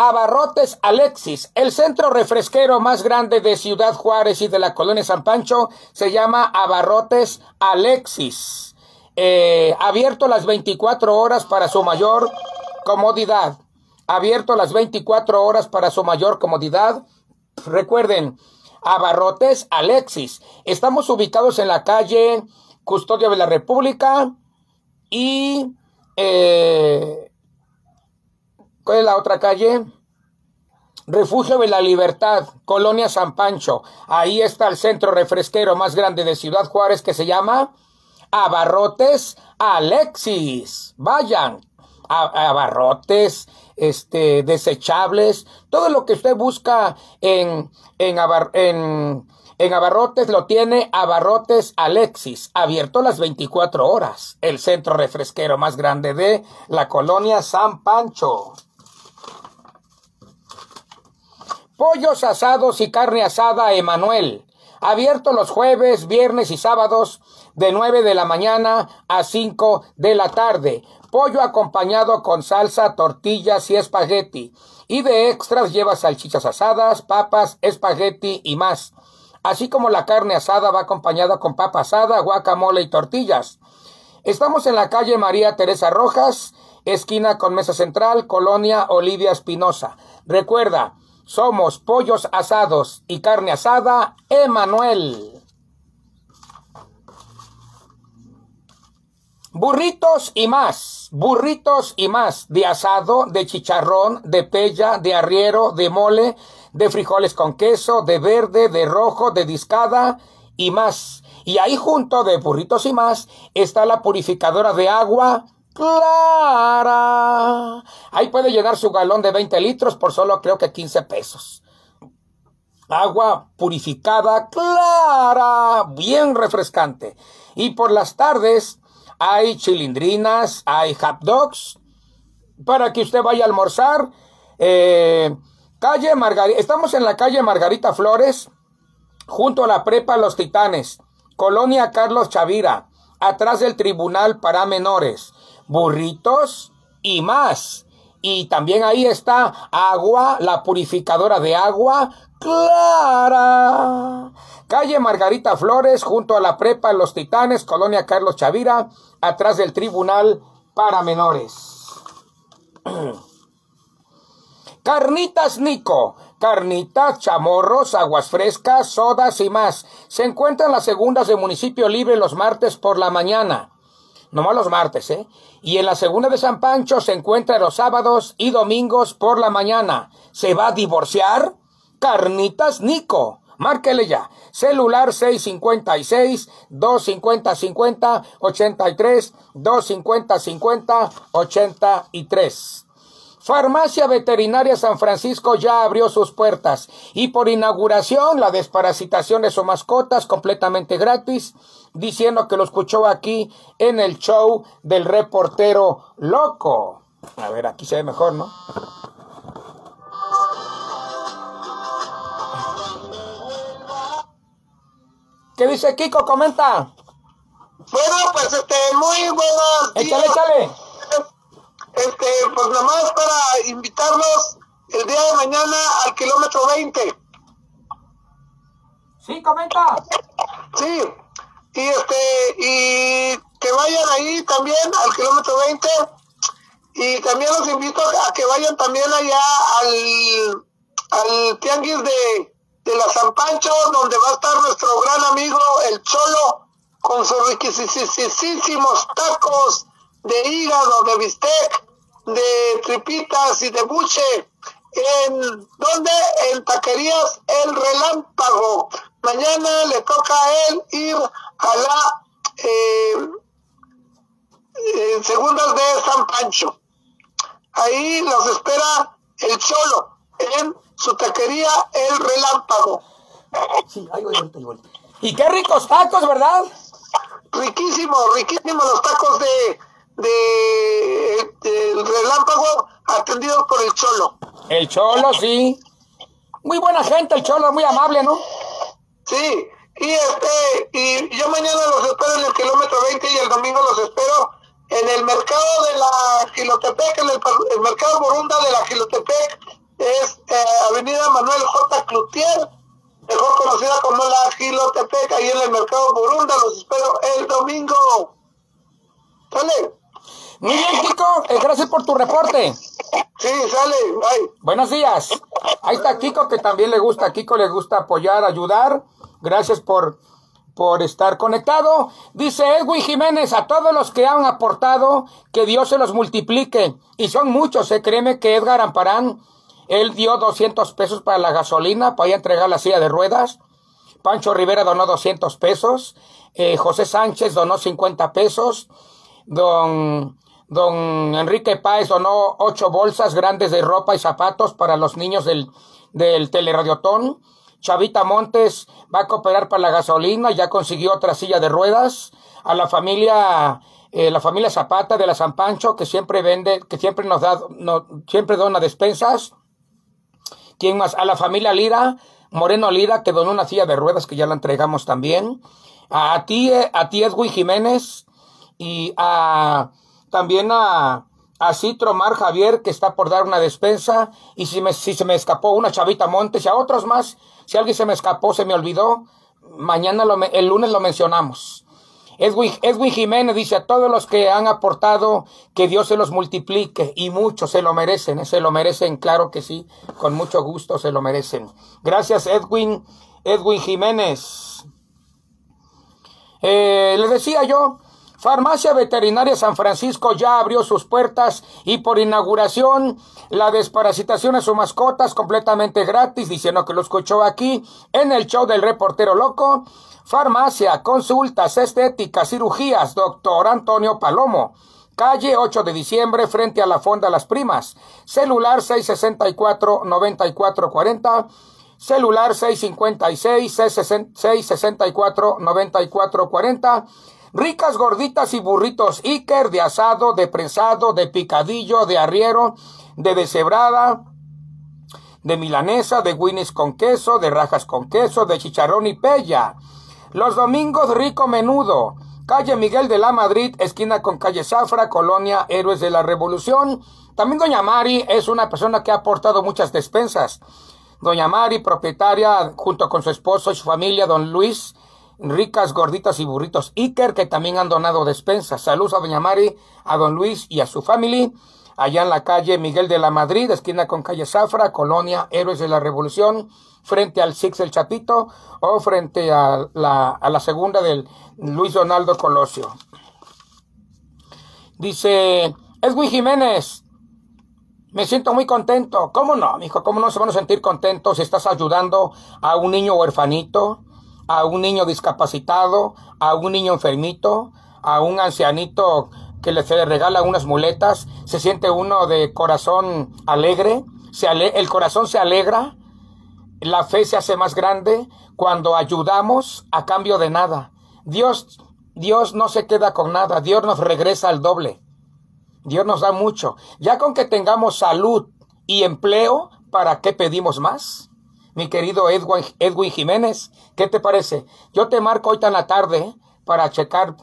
Abarrotes Alexis, el centro refresquero más grande de Ciudad Juárez y de la colonia San Pancho, se llama Abarrotes Alexis. Eh, abierto las 24 horas para su mayor comodidad. Abierto las 24 horas para su mayor comodidad. Recuerden, Abarrotes Alexis. Estamos ubicados en la calle Custodio de la República y... Eh, ¿Cuál la otra calle? Refugio de la Libertad, Colonia San Pancho. Ahí está el centro refresquero más grande de Ciudad Juárez que se llama Abarrotes Alexis. Vayan, abarrotes, este, desechables, todo lo que usted busca en, en, en, abarrotes lo tiene Abarrotes Alexis, abierto las 24 horas, el centro refresquero más grande de la colonia San Pancho. Pollos asados y carne asada Emanuel. Abierto los jueves, viernes y sábados de 9 de la mañana a 5 de la tarde. Pollo acompañado con salsa, tortillas y espagueti. Y de extras lleva salchichas asadas, papas, espagueti y más. Así como la carne asada va acompañada con papa asada, guacamole y tortillas. Estamos en la calle María Teresa Rojas, esquina con Mesa Central, Colonia Olivia Espinosa. Recuerda, somos pollos asados y carne asada, Emanuel. Burritos y más, burritos y más, de asado, de chicharrón, de pella, de arriero, de mole, de frijoles con queso, de verde, de rojo, de discada y más. Y ahí junto de burritos y más está la purificadora de agua, Clara. Ahí puede llenar su galón de 20 litros por solo creo que 15 pesos. Agua purificada, clara, bien refrescante. Y por las tardes hay chilindrinas, hay hot dogs para que usted vaya a almorzar. Eh, calle Margarita, estamos en la calle Margarita Flores, junto a la prepa Los Titanes, Colonia Carlos Chavira, atrás del Tribunal para Menores burritos y más. Y también ahí está agua, la purificadora de agua, Clara. Calle Margarita Flores, junto a la Prepa Los Titanes, Colonia Carlos Chavira, atrás del Tribunal para Menores. Carnitas Nico, carnitas, chamorros, aguas frescas, sodas y más. Se encuentran las segundas de Municipio Libre los martes por la mañana nomás los martes, ¿eh? Y en la segunda de San Pancho se encuentra los sábados y domingos por la mañana. ¿Se va a divorciar? Carnitas Nico. Márquele ya. Celular 656 250 50 83 250 50 tres Farmacia Veterinaria San Francisco ya abrió sus puertas y por inauguración la desparasitación de sus mascotas completamente gratis diciendo que lo escuchó aquí en el show del reportero loco. A ver, aquí se ve mejor, ¿no? ¿Qué dice Kiko? Comenta. Bueno, pues este, muy buenos días. Échale, échale. Este, pues nada más para invitarlos el día de mañana al kilómetro 20. Sí, comenta. Sí y este y que vayan ahí también al kilómetro 20 y también los invito a que vayan también allá al, al tianguis de, de la San Pancho donde va a estar nuestro gran amigo el Cholo con sus riquísimos tacos de hígado, de bistec, de tripitas y de buche. ¿En donde En Taquerías El Relámpago mañana le toca a él ir a la eh, segundas de San Pancho. Ahí los espera el Cholo en su taquería El Relámpago. Sí, ahí Y qué ricos tacos, ¿verdad? Riquísimo, riquísimo los tacos de, de, El Relámpago atendidos por el Cholo. El Cholo, sí. Muy buena gente, el Cholo, muy amable, ¿no? Sí, y este, y yo mañana los espero en el kilómetro 20 y el domingo los espero en el mercado de la Gilotepec, en el, mercado burunda de la Gilotepec, es eh, Avenida Manuel J. Clutier, mejor conocida como la Gilotepec, ahí en el mercado Borunda, los espero el domingo. ¿Sale? Muy bien, eh, gracias por tu reporte. Sí, sale. Buenos días. Ahí está Kiko, que también le gusta. Kiko le gusta apoyar, ayudar. Gracias por, por estar conectado. Dice Edwin Jiménez, a todos los que han aportado, que Dios se los multiplique. Y son muchos, ¿eh? créeme que Edgar Amparán, él dio 200 pesos para la gasolina, para ir a entregar la silla de ruedas. Pancho Rivera donó 200 pesos. Eh, José Sánchez donó 50 pesos. Don Don Enrique Páez donó ocho bolsas grandes de ropa y zapatos para los niños del, del teleradiotón. Chavita Montes va a cooperar para la gasolina, ya consiguió otra silla de ruedas. A la familia, eh, la familia Zapata de la San Pancho, que siempre vende, que siempre nos da, siempre dona despensas. ¿Quién más? A la familia Lira, Moreno Lira, que donó una silla de ruedas que ya la entregamos también. A ti, eh, a ti Edwin Jiménez y a también a, a Citro Mar Javier, que está por dar una despensa. Y si, si se me escapó una Chavita Montes y a otros más. Si alguien se me escapó, se me olvidó. Mañana, el lunes lo mencionamos. Edwin, Jiménez dice a todos los que han aportado que Dios se los multiplique y muchos se lo merecen, ¿eh? se lo merecen, claro que sí, con mucho gusto se lo merecen. Gracias Edwin, Edwin Jiménez. Eh, les decía yo, Farmacia Veterinaria San Francisco ya abrió sus puertas y por inauguración la desparasitación de sus mascotas completamente gratis, diciendo que lo escuchó aquí en el show del reportero loco. Farmacia, consultas, estéticas, cirugías, doctor Antonio Palomo. Calle 8 de diciembre, frente a la Fonda Las Primas. Celular 664-9440. Celular 656-664-9440 Ricas gorditas y burritos Iker de asado, de prensado, de picadillo, de arriero, de deshebrada, de milanesa, de winis con queso, de rajas con queso, de chicharrón y pella. Los domingos rico menudo. Calle Miguel de la Madrid, esquina con calle Zafra, colonia Héroes de la Revolución. También doña Mari es una persona que ha aportado muchas despensas. Doña Mari, propietaria, junto con su esposo y su familia, don Luis, ricas, gorditas y burritos Iker, que también han donado despensas. Saludos a Doña Mari, a Don Luis y a su familia. Allá en la calle Miguel de la Madrid, esquina con calle Zafra, Colonia Héroes de la Revolución, frente al Six El Chapito o frente a la, a la segunda del Luis Donaldo Colosio. Dice Edwin Jiménez, me siento muy contento. ¿Cómo no, mijo? ¿Cómo no se van a sentir contentos si estás ayudando a un niño huerfanito? a un niño discapacitado, a un niño enfermito, a un ancianito que se le regala unas muletas, se siente uno de corazón alegre, se el corazón se alegra, la fe se hace más grande cuando ayudamos a cambio de nada. Dios, Dios no se queda con nada, Dios nos regresa al doble. Dios nos da mucho. Ya con que tengamos salud y empleo, ¿para qué pedimos más? mi querido Edwin, Jiménez. ¿Qué te parece? Yo te marco hoy tan la tarde para checar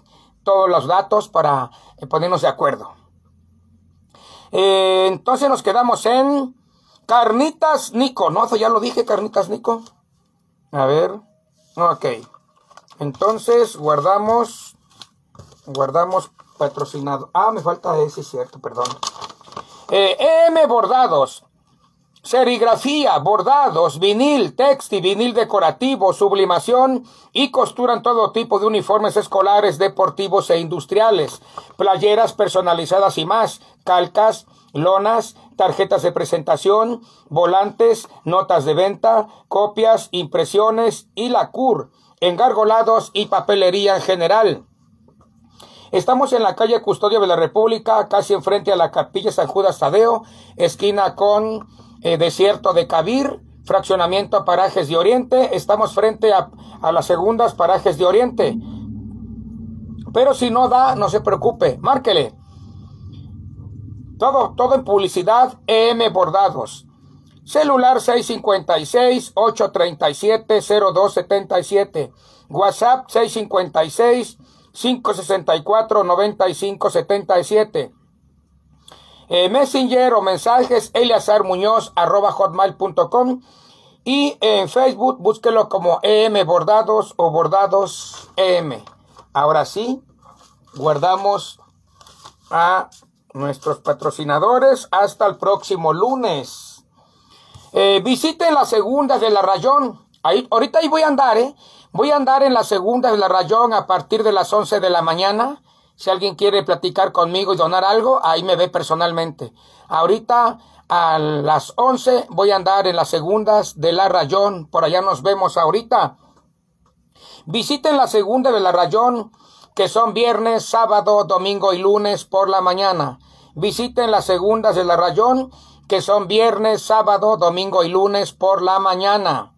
todos los datos, para eh, ponernos de acuerdo. Eh, entonces nos quedamos en Carnitas Nico, ¿no? Ya lo dije, Carnitas Nico. A ver, ok. Entonces guardamos, guardamos patrocinado. Ah, me falta ese, cierto, perdón. Eh, M Bordados, serigrafía, bordados, vinil, textil, vinil decorativo, sublimación y costura en todo tipo de uniformes escolares, deportivos e industriales, playeras personalizadas y más, calcas, lonas, tarjetas de presentación, volantes, notas de venta, copias, impresiones y lacur, engargolados y papelería en general. Estamos en la calle Custodio de la República, casi enfrente a la capilla San Judas Tadeo, esquina con eh, desierto de Cabir, fraccionamiento a parajes de Oriente. Estamos frente a, las segundas parajes de Oriente. Pero si no da, no se preocupe, márquele. Todo, todo en publicidad, EM Bordados. Celular 656-837-0277. WhatsApp 656-564-9577. Eh, Messenger o mensajes hotmail.com y en Facebook búsquelo como EM Bordados o Bordados EM. Ahora sí, guardamos a nuestros patrocinadores hasta el próximo lunes. Eh, visiten la segunda de la Rayón. Ahí, ahorita ahí voy a andar, ¿eh? Voy a andar en la segunda de la Rayón a partir de las 11 de la mañana. Si alguien quiere platicar conmigo y donar algo, ahí me ve personalmente. Ahorita a las once voy a andar en las segundas de La Rayón. Por allá nos vemos ahorita. Visiten la segunda de La Rayón, que son viernes, sábado, domingo y lunes por la mañana. Visiten las segundas de La Rayón, que son viernes, sábado, domingo y lunes por la mañana.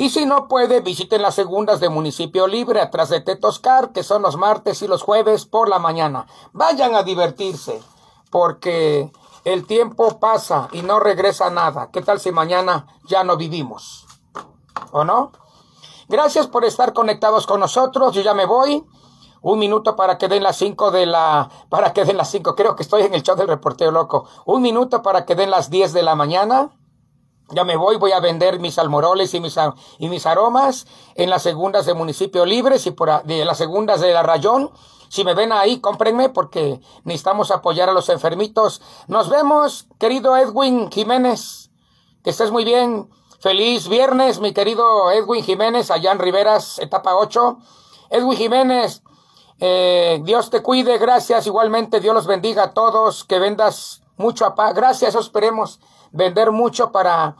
Y si no puede, visiten las segundas de Municipio Libre atrás de Tetoscar, que son los martes y los jueves por la mañana. Vayan a divertirse, porque el tiempo pasa y no regresa nada. ¿Qué tal si mañana ya no vivimos? ¿O no? Gracias por estar conectados con nosotros. Yo ya me voy. Un minuto para que den las cinco de la, para que den las cinco. Creo que estoy en el show del reportero loco. Un minuto para que den las diez de la mañana. Ya me voy, voy a vender mis almoroles y mis, y mis aromas en las segundas de Municipio Libres y por, de las segundas de La Rayón. Si me ven ahí, cómprenme porque necesitamos apoyar a los enfermitos. Nos vemos, querido Edwin Jiménez. Que estés muy bien. Feliz viernes, mi querido Edwin Jiménez, allá en Riveras, etapa 8. Edwin Jiménez, eh, Dios te cuide, gracias. Igualmente, Dios los bendiga a todos, que vendas mucho a paz. Gracias, esperemos vender mucho para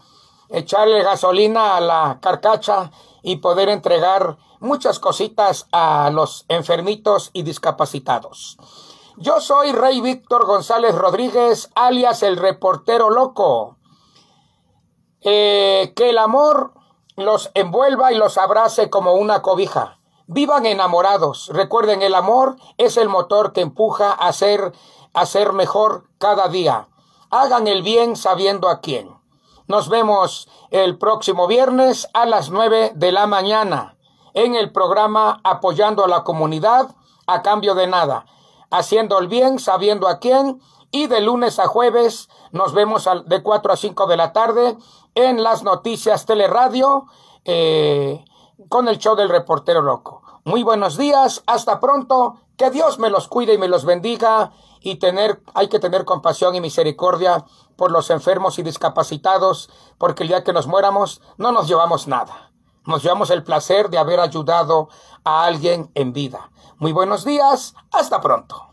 echarle gasolina a la carcacha y poder entregar muchas cositas a los enfermitos y discapacitados. Yo soy Rey Víctor González Rodríguez, alias el reportero loco. Eh, que el amor los envuelva y los abrace como una cobija. Vivan enamorados. Recuerden, el amor es el motor que empuja a ser, a ser mejor cada día hagan el bien sabiendo a quién. Nos vemos el próximo viernes a las nueve de la mañana en el programa Apoyando a la Comunidad a cambio de nada, haciendo el bien sabiendo a quién y de lunes a jueves nos vemos de 4 a 5 de la tarde en las noticias Teleradio eh, con el show del reportero loco. Muy buenos días, hasta pronto, que Dios me los cuide y me los bendiga y tener, hay que tener compasión y misericordia por los enfermos y discapacitados, porque el día que nos muéramos no nos llevamos nada. Nos llevamos el placer de haber ayudado a alguien en vida. Muy buenos días, hasta pronto.